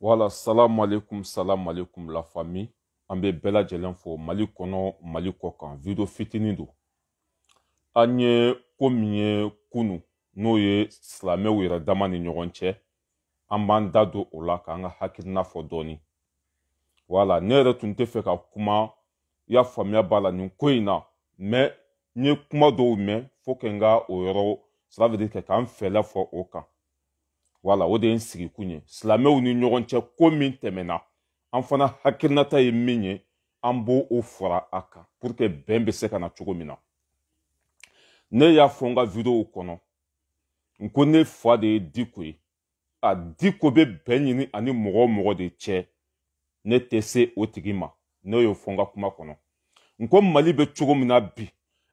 Wala salam alekum salam alekum la fami Ambe bela jelen fo mali kono mali kokan Vido fiti nido A nye kom nye kunu Nou ye slame wera daman ni nyo gonche Amman dadu o laka anga hakin na fo doni Wala nye retun te fe ka kuma Ya fami ya bala nyon kuyina Me nye kuma do men Foken ga o ero slave de ke kan fe la fo o ka wala o de ye n sigikun ye silamɛw ni ɲɔgɔn cɛ ko min tɛmɛna an fana hakilinata ye min ye an b'o o fara a kan pour que bɛn bɛ se ka na cogo min na ne y'a fɔ n ka videow kɔnɔ n ko ne fa de ye diko ye a diko bɛ bɛn ɲini ani mɔgɔ o mɔgɔ de cɛ ne tɛ se o tigi ma ne y'o fɔ n ka kuma kɔnɔ n ko mali bɛ cogo min na bi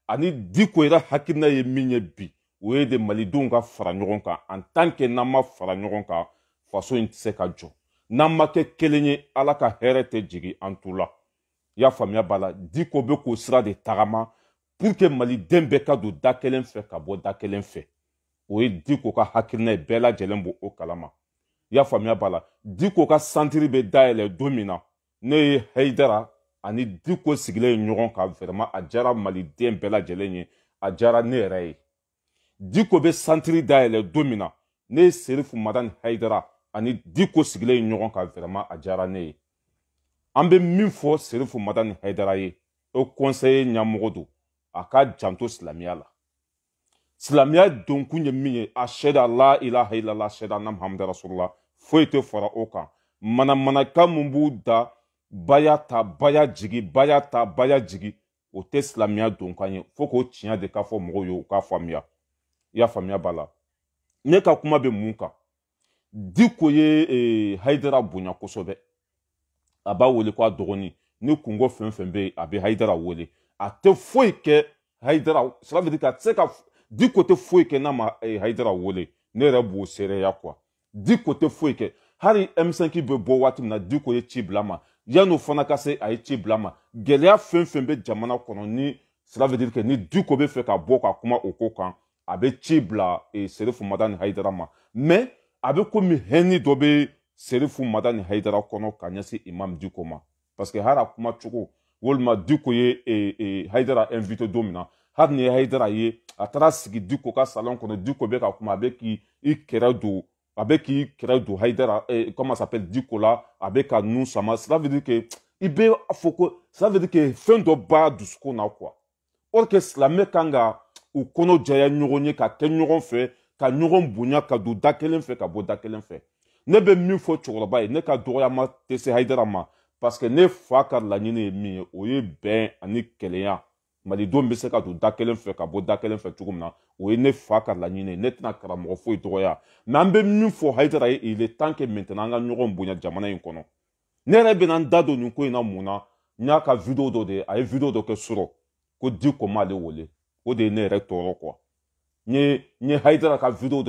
ani diko yɛrɛ hakilina ye min ye bi o ye de malidenw ka fara ɲɔgɔn kan an tan kɛ n'an ma fara ɲɔgɔn kan faso in tɛ se ka jɔ n'an ma kɛ kelen ye ala ka hɛrɛ tɛ jigi an t'u la i y'a faamuya b'a la diko be k'o sira de tagama pur ke maliden bɛɛ ka don da kelen fɛ ka bɔ da kelen fɛ o ye diko ka hakilina ye bɛɛ lajɛlen b' o kalama i y'a faamuya b'a la diko ka santiri be dayɛlɛ don min na ne ye hayidara ani diko sigilen ye ɲɔgɔn kan vɛrɛma a jara maliden bɛɛ lajɛlen ye a jara ne yɛrɛ ye Diko be santiri daye le domina, ne serif mada ni haydera, ane dikos gile yon yon ka vreman ajaraneye. Ambe minfo serif mada ni haydera ye, e konseye nyan mwodo, akad janto Slamia la. Slamia donkou nye mine, ashe da la ila hayla la, ashe da nam hamde rasul la, fwe te fora oka. Mana mana ka mwombo da, bayata bayatjigi, bayata bayatjigi, ote Slamia donkanyen, fwe ko chenye de kafo mwoyo, kafo amya. i y'a faamuya b'a la ne ka kuma bɛ mun kan diko ye eh, hayidara bonya kosɛbɛ a b'a wele ko a dɔgɔnin ni kungo fɛn fɛn bɛ yen a bɛ hayidara wele a tɛ foyi kɛ hayidara sirafidi ka se ka diko tɛ foyi kɛ n'a ma eh, hayidara wele ne yɛrɛ b'o seereya kuwa diko tɛ foyi kɛ hali m5 bɛ bɔ waati min na diko ye ci bila ma yan'o fana ka se a ye ci bila ma gɛlɛya fɛn fɛn bɛ jamana kɔnɔ ni sirafidi kɛ ni diko bɛ fɛ ka bɔ ka kuma o ko kan avec Chibla et eh, e, serifu madani haidara ma henni a bɛ komi hɛni dɔ madani haidara kono kanyasi imam Dukoma, ma parce que hali a kuma Dukoye et diko ye e, e, invité domina. Hadni ye a sigi salon kɔnɔ diko bɛ ka kuma a k'i qui don do comment s'appelle diko avec nous, ça veut dire que il veut ça veut dire que fɛn dɔ b'a dusukun na quoi or que cela kan Kanga, u kɔnɔ jaya ɲɔgɔn ye ka kɛ ɲɔgɔn fɛ ka ɲɔgɔn bonya ka don da kelen fɛ ka bɔ da kelen fɛ ne bɛ min fɔ cɛkɔrɔba ye ne ka dɔgɔyama tɛ se hayidara ma paseke ne fa ka laɲini ye min ye o ye bɛn ani kɛlɛya malidenw bɛ se ka don da kelen fɛ ka bɔ da kelen fɛ cogo min na o ye ne fa ka laɲini ye ne tɛna karamɔgɔ foyi dɔgɔya mɛ an bɛ min fɔ hayidara ye il est temps que maintenant an ka ɲɔgɔn bonya jamana in kɔnɔ ne yɛrɛ bɛna n da don nin ko in na mun na n y'a ka video dɔ de a ye video dɔ kɛ sɔrɔ ko di ko m'ale wele o de ne yɛrɛ tɔɔrɔ kuwa n ye n ye hayidara ka video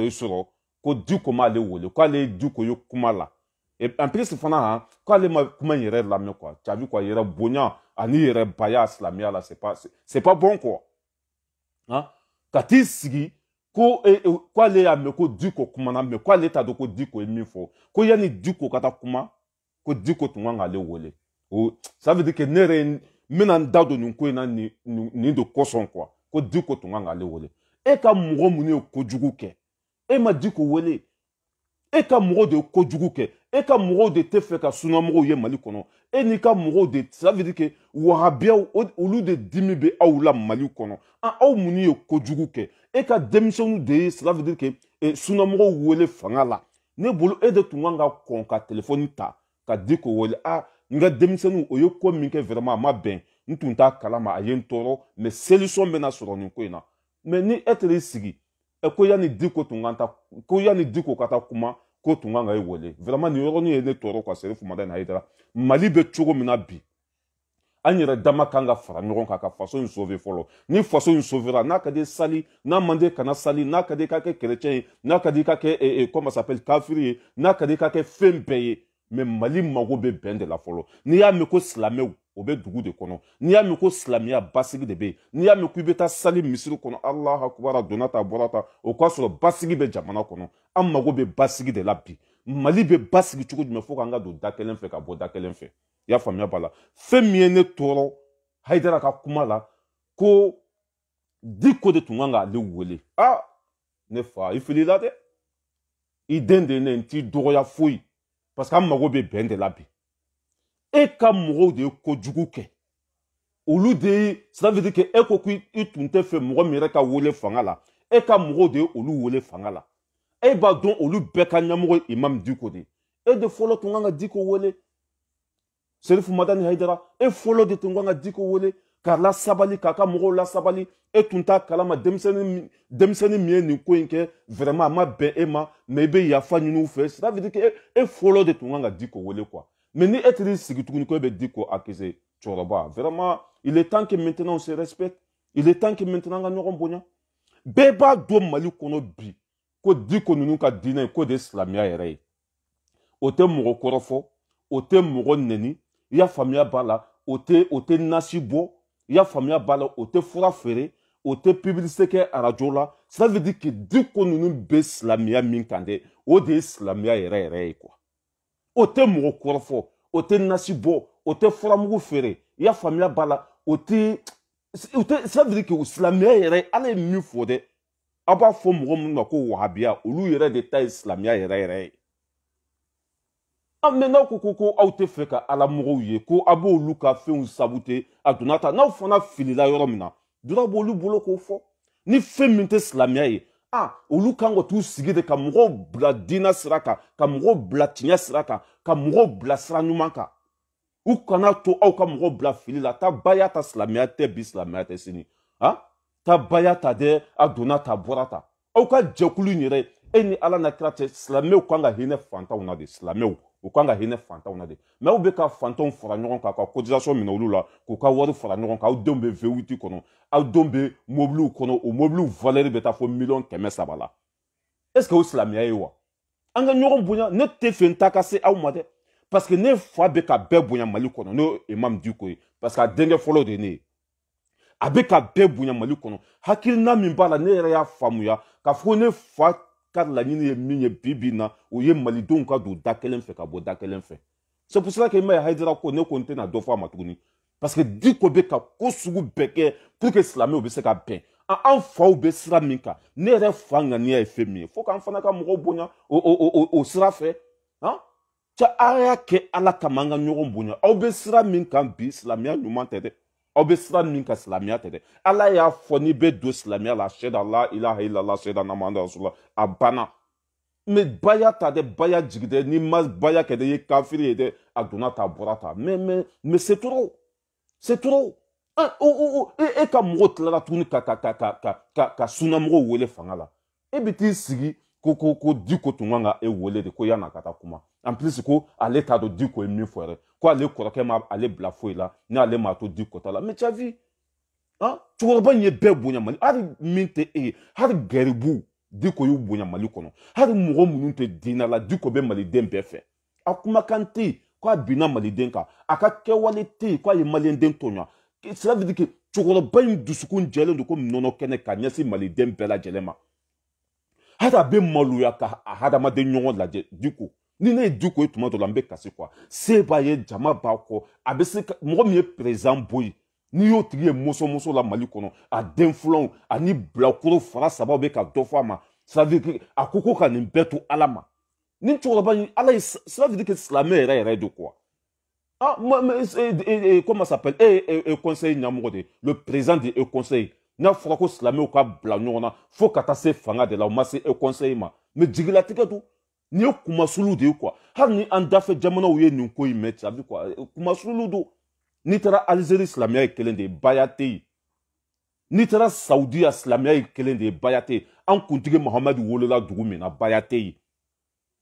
ko la en plus fana hein, k'ale ma kuma in yɛrɛ lamɛn kuwa ani la c'est pas c'est pas bon quoi. han hein? ka t'i sigi ko e, e k'ale y'a ko diko kumana mɛ k'ale t'a dɔn ko diko ye min fɔ ko kuma ko diko tun kan k'ale wele o ça veut dire que ne yɛrɛ de ko di ko tun kan k'ale wele e ka mɔgɔ minnu ye kojugu kɛ e ma di ko wele e ka mɔgɔw de ye kojugu kɛ e ka mɔgɔw de tɛ fɛ ka sunnamɔgɔw ye mali kɔnɔ e n'i ka mɔgɔw de ça veut dire que wahabiyaw olu de dimi bɛ aw la mali kɔnɔ an aw minnu ye kojugu kɛ e ka denmisɛnninw de ye ça veut dire que eh, sunnamɔgɔw wele fanga la ne bolo e de tun kan ka kɔn ka telefɔni ta ka di k'o wele a n ka denmisɛnninw o ye ko min kɛ vraiment a ma bɛn n tun t'a kalama a ye n tɔɔrɔ mɛ selisɔn bɛna sɔrɔ nin ko in na mɛ ni e taar'i sigi ɛ ko yanni diko tun kan ta ko yanni diko ka taa kuma ko tun kan ka e wele vraiment nin yɔrɔnin ye ne tɔɔrɔ quoi seri fumada in na hayidara mali bɛ cogo min na bi an yɛrɛ dama kan ka fara ɲɔgɔn kan ka faso in sauver fɔlɔ ni faso in sauvera n'a ka di ye sali n'a man di ye kana sali n'a ka di ye i ka kɛ kerecɛn ye n'a ka di i ka kɛ e, e, comment ça s'appelle kafiri ye n'a ka di i ka kɛ fɛn bɛɛ ye mali mago bɛ bɛn de la fɔlɔ n'i y'a mɛn ko silamɛw o bɛ dugu de kɔnɔ n'i y'a mɛn ko silamɛya basigi de bɛ yen n'i y'a mɛn k'i bɛ taa sali misiri kɔnɔ ala hakubara donna ta bɔra ta o k'a sɔrɔ basigi bɛ jamana kɔnɔ an mago bɛ basigi de la bi mali bɛ basigi cogo jumɛn fo k'an ka don da kelen fɛ ka bɔ da kelen fɛ i y'a faamuya b'a la fɛn min ye ne tɔɔrɔ hayidara ka kuma la ko diko de tun kan k'ale wele ah ne fa i filila dɛ i den de ye ne ye n t'i dɔgɔya foyi parce que an mago bɛ bɛn de la bi e ka mɔgɔw de ye kojugu kɛ olu de ye cela veut dire que e ko k'i tun tɛ fɛ mɔgɔ min yɛrɛ ka wele fanga la e ka mɔgɔw de ye olu wele fanga la e b'a dɔn olu bɛɛ ka ɲɛmɔgɔ ye imam diko de e de fɔlɔ tun kan ka diko wele serifu madani hayidara e fɔlɔ de tun kan ka diko wele ka lasabali k'a ka mɔgɔw lasabali e tun t'a kalama denmisɛnnin denmisɛnnin min ye nin ko in kɛ vraiment a ma bɛn e ma mɛ i bɛ yafa ɲini u fɛ ça veut dire que e, e fɔlɔ de tun kan ka di k'o wele quoi mais ni e t'ir'i sigi tuguni ko e bɛ di k'o accuser cɛkɔrɔba vraiment il est temps que maintenant on se respecte il est temps que maintenant an ka ɲɔgɔn bonya bɛɛ b'a dɔn mali kɔnɔ bi ko diko ninnu ka diinɛ ko de ye silamɛya yɛrɛ ye o tɛ mɔgɔ kɔrɔfɔ o tɛ mɔgɔ nɛni i y'a faamuya b'a la o tɛ o tɛ nasi bɔ i y'a faamuya b'a la o tɛ fura feere o tɛ publicité kɛ arajo la ça veut dire que di ko ninnu bɛ silamɛya min kan dɛ o de ye silamɛya yɛrɛ yɛrɛ ye quoi o tɛ mɔgɔ kɔrɔfɔ o tɛ nasi bɔ o tɛ furamugu feere i y'a faamuya b'a la o tɛ o tɛ ça veut dire que silamɛya yɛrɛ ala ye min fɔ dɛ aw b'a fɔ mɔgɔ minnu ma ko wahabiya olu yɛrɛ de ta ye silamɛya yɛrɛ yɛrɛ ye mɛ n'aw ko ko ko aw tɛ fɛ ka ala mɔgɔw ye ko a b'olu ka fɛnw sabute a donna ta n'aw fana filila yɔrɔ min na donna b'olu bolo k'o fɔ ni fɛn min tɛ silamɛya ye a olu kan ka t'u sigi de ka mɔgɔw bila diinɛ sira kan ka mɔgɔw bila tiɲɛ sira kan ka mɔgɔw bila sira ɲuman kan u kana to aw ka mɔgɔw bila fili la ta baya ta silamɛya tɛ bi silamɛya tɛ sini a ta baya ta dɛ a donna ta bɔra ta aw ka jɛkulu in yɛrɛ e ni ala na kira cɛ silamɛw kan ka hinɛ fantanw na de silamɛw u kan ka hinɛ fantanw na de mɛ aw bɛ ka fantanw fara ɲɔgɔn kan ka cotisation minɛ olu la k'u ka wari fara ɲɔgɔn kan aw denw bɛ v8 kɔnɔ aw denw bɛ mobiliw kɔnɔ o mobiliw valeur bɛ taa fɔ miliyɔn kɛmɛ saba la est ce que o silamɛya ye wa an ka ɲɔgɔn bonya ne tɛ fɛ n ta ka se aw ma dɛ parce que ne fa bɛ ka bɛɛ bonya mali kɔnɔ n'o ye imam diko ye parce que a denkɛ fɔlɔ de ye ne ye a bɛ ka bɛɛ bonya mali kɔnɔ hakilina min b'a la ne yɛrɛ y'a faamuya k'a fɔ ko ne fa car laɲini ye min ye bi bi na o ye malidenw ka don da kelen fɛ ka bɔ da kelen fɛ c'est pour cela que i ma ye hayidara ko ne ko n tɛna dɔ fɔ a ma tuguni parce que di ko bɛ ka ko sugu bɛɛ kɛ pour que silamɛw bɛ se ka bɛn an faw bɛ sira min kan ne yɛrɛ fa ŋaniya ye fɛn min ye fo k'an fana ka mɔgɔw bonya o o o o sira fɛ han cɛ a y'a kɛ ala kama an ka ɲɔgɔn bonya aw bɛ sira min kan bi silamɛya ɲuman tɛ dɛ aw bɛ sira min ka silamɛya tɛ dɛ ala y'a fɔ n'i bɛ don silamɛya la sɛda la ilaha ilala sɛda namanda rasula a banna mɛ baya ta dɛ baya jigi dɛ n'i ma baya kɛ dɛ i ye kafiri ye dɛ a donna ta a bɔra ta mɛ mɛ mɛ c'est trop c'est trop ah, e e ka mɔgɔw tilala tuguni ka ka ka ka ka ka ka sunnamɔgɔw wele fanga la e bɛ t'i sigi ko ko ko di ko tun kan ka e wele de ko yann'a ka taa kuma an pilisi ko ale t'a dɔn di ko ye min fɔ yɛrɛ ko ale kɔrɔkɛ ma ale bila foyi la ni ale m'a to di kɔta la mɛ cɛfi han cɛkɔrɔba in ye bɛɛ bonya mali hali min tɛ e ye hali gɛribu di ko y'u bonya mali kɔnɔ hali mɔgɔ minnu tɛ diinɛ la di ko bɛ maliden bɛɛ fɛ a kumakan tɛ yen k'a binna maliden kan a ka kɛwale tɛ yen k'a ye maliyɛnden tɔɲa cela veut dire que cɛkɔrɔba in dusukun jɛlen don komi nɔnɔ kɛnɛ ka ɲɛsin maliden bɛɛ lajɛlen ma hali a bɛ maloya ka hadamaden ɲɔgɔn lajɛ di ko ni ne ye du ko ye tuma dɔ la n bɛ kasi kuwa se b'a ye jama b'a kɔ a bɛ se ka mɔgɔ min ye perezan bo ye n'i y'o tigi ye mɔsɔnmɔsɔ la mali kɔnɔ a ah, den filanw ani ah, bilakoro fara sabaw bɛ ka ah, dɔ fɔ a ma sadiri a ko ko ka nin bɛɛ to ala ma ni cɛkɔrɔba in ala ye sadiri kɛ silamɛ yɛrɛ yɛrɛ de kuwa ah ma ma ee ee comment ça s'appelle e eh, ye ee eh, eh, conseil ɲɛmɔgɔ de ye le président de ee conseil n'a fɔra ko silamɛw ka bila ɲɔgɔn na fo ka taa se fanga de la o ma se ee conseil ma mɛ jigilatigɛ don n'i ye kumasulu de ye kuwa hali ni an dafɛ jamanaw ye nin ko in mɛn sabi kuwa kumasulu do. n'i taara alizeri silamɛya ye kelen de ye baya te yen n'i taara sawudiya silamɛya ye kelen de ye baya te yen an kuntigi mahamadu wolola dugu min na baya te yen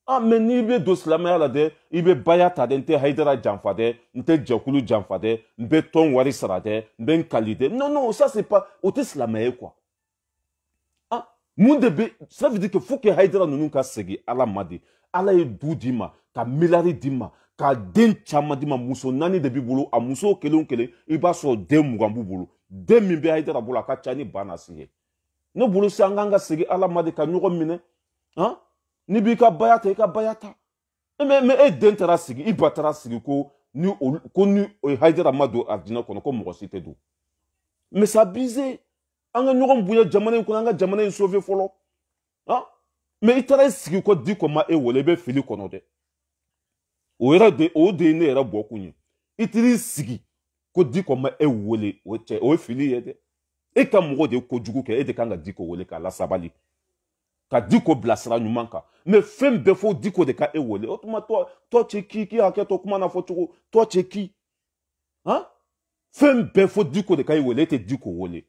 ah mɛ n'i bɛ don silamɛya la dɛ i bɛ baya ta dɛ n tɛ hayidara janfa dɛ n tɛ jɛkulu janfa dɛ n bɛ tɔn wari sara dɛ n bɛ n kali dɛ non non ça c'est pas o tɛ silamɛya ye quoi mun de bɛ ça veut dire que faut que hayidara ninnu ka segin ala ma de ala ye du d'i ma ka miliyari d'i ma ka den caman d'i ma muso naani de b'i bolo a muso kelen o kelen i b'a sɔrɔ den mugan b'u bolo den min bɛ hayidara bolo a ka ca ni ba na si ye ne bolo sisan an k'an ka segin ala ma de ka ɲɔgɔn minɛ han n'i b'i ka baya ta i ka baya ta mɛ e mɛ e den taara sigi i ba taara sigi ko ni olu ko ni hayidara ma don arijinɛ kɔnɔ ko mɔgɔ si tɛ don mɛ c'est abusé an ka ɲɔgɔn bonya jamana in kɔnɔ an ka jamana in sauve fɔlɔ han mɛ i taara i sigi kɔ di kɔ ma e wele i bɛ fili kɔnɔ dɛ o yɛrɛ de o de ye ne yɛrɛ bɔ kun ye i taar'i sigi ko di kɔ ma e wele o cɛ o ye fili ye dɛ e ka mɔgɔ de ye kojugu kɛ e de kan ka di ko wele k'a lasabali ka di ko bila sira ɲuman kan mɛ fɛn bɛɛ fo di ko de ka e wele o tuma tɔ tɔ cɛ k'i k'i hakɛ to kuma na fɔ cogo tɔ cɛ k'i han fɛn bɛɛ fo di ko de ka e wele e tɛ di ko wele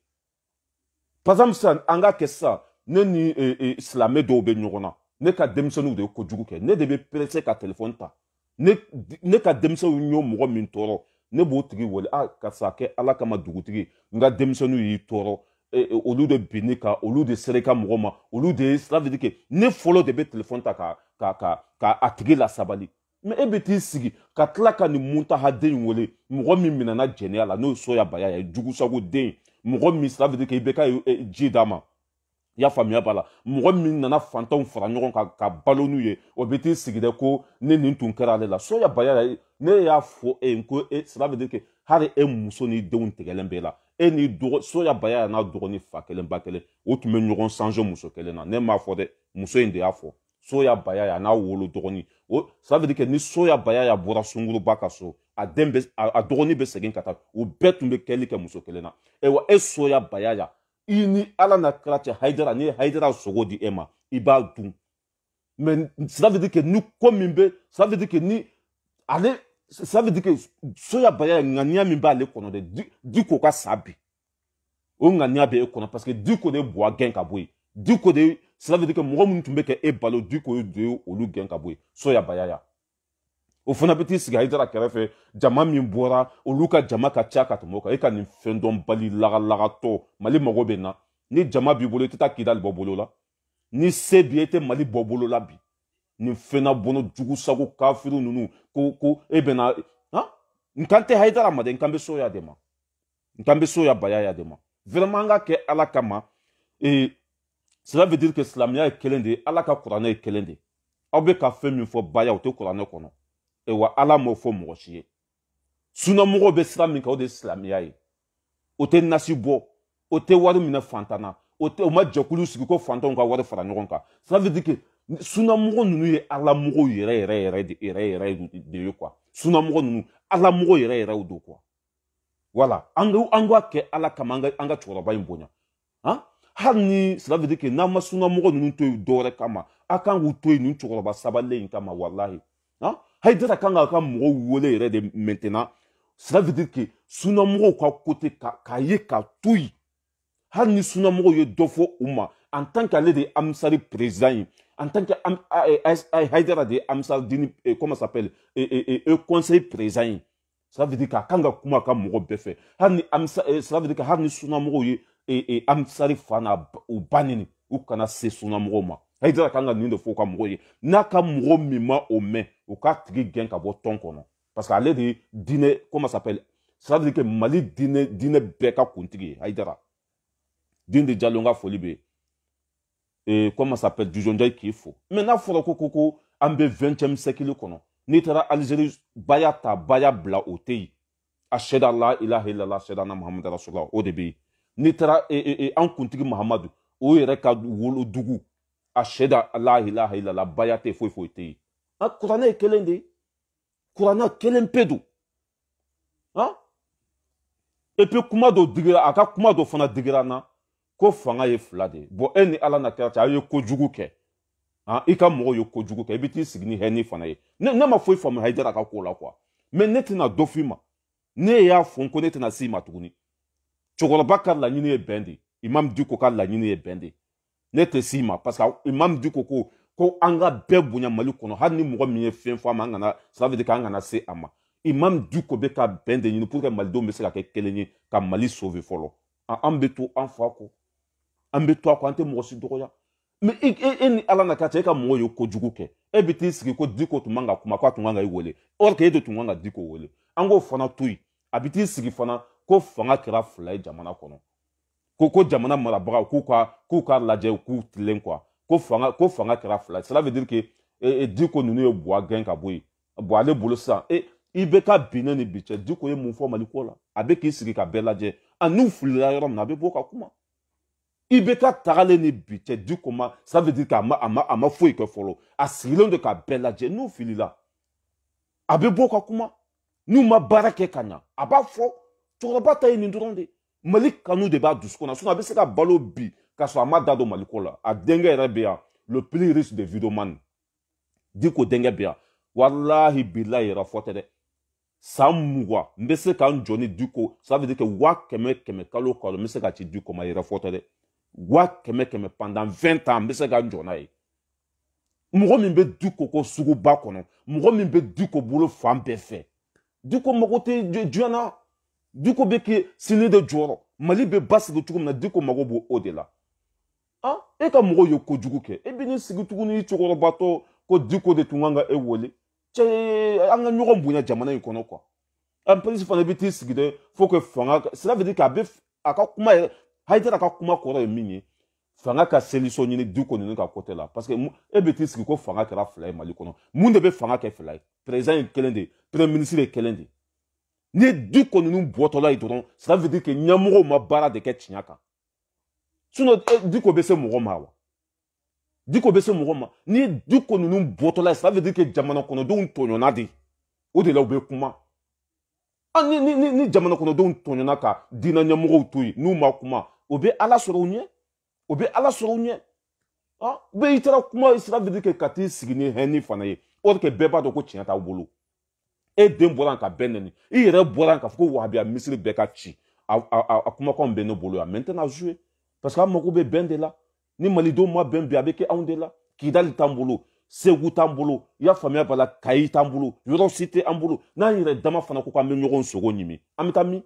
par exemple sisan an k'a kɛ sisan ne ni e, euh, e, euh, silamɛ dɔw bɛ ɲɔgɔn na ne ka denmisɛnninw de ye kojugu kɛ ne de bɛ pɛrɛsɛ ka telefɔni ta ne, ne ah, ka denmisɛnw y'o mɔgɔ min tɔɔrɔ ne b'o tigi wele a karisa kɛ ala kama dugutigi n ka denmisɛnninw y'i tɔɔrɔ olu de binni ka olu de sera i ka mɔgɔ ma olu de ye silavidi kɛ ne fɔlɔ de bɛ telefɔni ta ka ka ka ka a tigi lasabali mɛ e bɛ t'i sigi ka tila ka nin muntahaden in wele mɔgɔ min minɛna jɛnɛya la n'o ye soya baya ye jugusagoden mɔgɔ min sira bɛ kɛ i bɛ ka ji d'a ma i y'a faamuya b'a la mɔgɔ min nana fantanw fara ɲɔgɔn kan ka balo n'u ye o bɛ t'i sigi dɛ ko ne nin tun kɛra ale la sɔya baya ne y'a fɔ e ye ko e sira bɛ kɛ hali e muso ni denw tigɛlen b'e la e ni dɔgɔ soya baya n'a dɔgɔnin fa kelen ba kelen o tun bɛ ɲɔgɔn sanzɔ muso kelen na ne m'a fɔ dɛ muso in de y'a fɔ soya baya n'a wolo dɔgɔnin o sira bɛ kɛ ni soya baya bɔra sunguruba ka so a den bɛ a dɔgɔnin bɛ segin ka taa o bɛɛ tun bɛ kɛli kɛ muso kelen na ayiwa e so ya baya ya i ni ala na kira cɛ hayidara ni hayidara sogo di e ma i b'a dun mɛ cela veut dire que ni ko min bɛ cela veut dire que ni ale cela veut dire que so ya baya ŋaniya min b'ale kɔnɔ dɛ di di k'o ka sa bi o ŋaniya bɛ e kɔnɔ parce que di ko de buwa gɛn ka bɔ yen di ko de cela veut dire que mɔgɔ minnu tun bɛ kɛ e balo di ko de olu gɛn ka bɔ yen so ya baya ya. o fana bɛ t'i sigi hayidara kɛrɛfɛ jama min bɔra olu ka jama ka ca ka tɛmɛ o kan e ka nin fɛn dɔnbali lagalagatɔ mali mago bɛ n na ni jama b'i bolo i tɛ taa kidali bɔ bolo la ni se b'i ye i tɛ mali bɔ bolo la bi nin fɛnna bɔnɔ jugu sago kafiri ninnu ko ko e bɛna han n kan tɛ hayidara ma dɛ n kan bɛ soya de ma n kan bɛ soya baya ya de ma vraiment an ka kɛ ala kama ee cela veut dire que silamɛya ye kelen de ye ala ka kuranɛ ye kelen de ye aw bɛ ka fɛn min fɔ baya o tɛ kuranɛ kɔnɔ wa ala m'o fɔ mɔgɔ si ye sunnamɔgɔw bɛ sira min kan o de ye silamɛya ye o tɛ nasi bɔ o tɛ wari minɛ fantan na o tɛ o ma jɛkulu sigi ko fantanw ka wari fara ɲɔgɔn kan ça veut dire que sunnamɔgɔ ninnu ye ala mɔgɔw yɛrɛ yɛrɛ yɛrɛ de yɛrɛ yɛrɛ de ye quoi sunnamɔgɔ ninnu ala mɔgɔw yɛrɛ yɛrɛw don quoi voilà an ka an ka kɛ ala kama an ka an ka cɛkɔrɔba in bonya han hali ni ça veut dire que n'an ma sunnamɔgɔ ninnu to yen dɔwɛrɛ kama a kan k'u to yen nin cɛkɔrɔba sabalilen in kama walahi han. haidara e kan ka ka mɔgɔw wele yɛrɛ de maintenant cela veut dire que sunamɔgɔw ka côté ka k'a ye ka to yen hali ni sunamɔgɔw ye dɔ fɔ u ma en tant qu'ale de ye amisari président ye en tant que haidara de ye amisari dini eh, comment s'appelle eh, eh, conseil président ye cela veut dire que a kan ka kuma ka mɔgɔ bɛɛ fɛ hali ni amisa cela veut dire que hali ni sunamɔgɔw ye amisari fa n'a u ba nini u kana se sunamɔgɔw ma a y'i dira k'an ka nin de fɔ u ka mɔgɔw ye n'a ka mɔgɔ min ma o mɛn u k'a tigi gɛn ka bɔ tɔn kɔnɔ parce que ale de ye diinɛ comment ça s'appelle c'est à dire que mali diinɛ diinɛ bɛɛ ka kuntigi ye a y'i dira den de jalo n ka foli bɛ yen comment ça s'appelle jujɔnjɔ k'i fo mais n'a fɔra ko ko ko an bɛ vingtième siècle kɔnɔ n'i taara alizeri baya ta baya bila o tɛ yen ashada la ilaha illallah ashada na muhammadu rasulillah o de bɛ yen n'i taara an kuntigi mahamadu o yɛrɛ ka wolodugu asheda allah ilaha illallah baya te foyi foyi te yen an kuranɛ ye kelen de ye kuranɛ kelen pe don an et puis kuma dɔ digira a ka kuma dɔ fana digira n na ko fanga ye fila de ye bɔn e ni ala na kɛra cɛ aw ye kojugu kɛ an i ka mɔgɔw ye kojugu kɛ i bɛ t'i sigi ni hɛni fana ye ne ne ma foyi faamu hayidara ka ko la kuwa mɛ ne tɛna dɔ f'i ma ne y'a fɔ n ko ne tɛna s'i ma tuguni cɛkɔrɔba ka laɲini ye bɛn de imam diko ka laɲini ye bɛn de ne tɛ s'i ma parce que imam dikoko ko an ka bɛɛ bonya mali kɔnɔ hali ni mɔgɔ min ye fɛn fɔ a ma an kana ça veut dire k'an kana se a ma imam diko bɛ ka bɛn de ɲini pour que malidenw bɛ se ka kɛ kelen ye ka mali sauve fɔlɔ an bɛ to an fa kɔ an bɛ to a kɔ an tɛ mɔgɔ si dɔgɔya mɛ e, e, e ni ala na ka cɛ e ka mɔgɔ ye kojugu kɛ e bɛ t'i sigi ko diko tun man ka kuma k'a tun kan ka i wele or que e de tun kan ka diko wele an k'o fana to yen a bɛ t'i sigi fana ko fanga kɛra fila ye jamana kɔnɔ ko ko jamana marabagaw k'u ka k'u ka lajɛ k'u tilen kuwa ko fanga ko fanga kɛra fila ye cela veut dire que e, e, diko ninnu ye buwa gɛn ka bɔ yen bon ale bolo sisan e i bɛ ka binnen ni bi cɛ diko ye mun fɔ mali ko la a bɛ k'i sigi ka bɛɛ lajɛ a n'u filila yɔrɔ min na a bɛ bɔ ka kuma i bɛ ka tagalen ni bi cɛ diko ma cela veut dire que a ma a ma a ma foyi kɛ fɔlɔ a sigilen don ka bɛɛ lajɛ n'u filila a bɛ bɔ ka kuma n'u ma baara kɛ ka ɲa a b'a fɔ cɛkɔrɔba ta ye nin dɔrɔn de ye mali kanu de b'a dusukun na a bɛ se ka balo bi k'a sɔrɔ a ma da don maliko la a denkɛ yɛrɛ bɛ yan le plus riche de vidoman di ko denkɛ bɛ yan walahi bilahi yɛrɛ fɔ tɛ dɛ san mugan n bɛ se ka n jɔ ni diko ça veut dire que waa kɛmɛ kɛmɛ kalo kalo n bɛ se ka ci diko ma yɛrɛ fɔ tɛ dɛ waa kɛmɛ kɛmɛ pendant vingt ans n bɛ se ka n jɔ n'a ye mɔgɔ min bɛ diko ko suguba kɔnɔ mɔgɔ min bɛ diko bolo fan bɛɛ fɛ diko mago tɛ diɲɛ na. diko bɛ kɛ sini de jɔyɔrɔ mali bɛ basigi cogo min na diko mago b'o o de la an e ka mɔgɔw ye kojugu kɛ e bɛ n'i sigi tuguni i cɛkɔrɔbatɔ ko diko de tun kan ka e wele cɛ an ka ɲɔgɔn bonya jamana in kɔnɔ kuwa an polisi fana bɛ t'i sigi dɛ fo ka fanga sira fɛ k'a bɛ a ka kuma yɛrɛ hayidara ka kuma kɔrɔ ye min ye fanga ka selisɔn ɲini diko ninnu ka kɔtɛ la parce que e bɛ t'i sigi ko fanga kɛra fila ye mali kɔnɔ mun de bɛ fanga kɛ fila ye président ye kelen de ye premier ministre ye kelen de ye ni du ko ninnu bɔtɔla ye dɔrɔn ça veut dire que ɲɛmɔgɔw ma baara de kɛ tiɲɛ kan sinon e du ko bɛ se mɔgɔ ma wa du ko bɛ se mɔgɔ ma ni du ko ninnu bɔtɔla ye ça veut dire que jamana kɔnɔdenw tɔɲɔna de o de la u bɛ kuma an ah, ni ni ni ni jamana kɔnɔdenw tɔɲɔna ka diinɛ ɲɛmɔgɔw to yen n'u ma kuma o bɛ ala sɔrɔ u ɲɛ o bɛ ala sɔrɔ u ɲɛ ah bɛɛ i taara kuma ça veut dire que ka t'i sigi ni hɛn ni fana ye or que bɛɛ b'a dɔn ko tiɲɛ t'aw bolo. e den bɔra yan ka bɛɛ nɛni i yɛrɛ bɔra yan k'a fɔ ko wahabiya misiri bɛɛ ka ci a kumakanw bɛ ne bolo yan mɛ n tɛna zuye parce que an mago bɛ bɛn de la ni malidenw ma bɛn bi a bɛ kɛ anw de la kidali t'an bolo segu t'an bolo i y'a faamuya b'a la kayi t'an bolo yɔrɔ si tɛ an bolo n'an yɛrɛ dama fana ko k'an bɛ ɲɔgɔn sogo ɲimi an bɛ taa min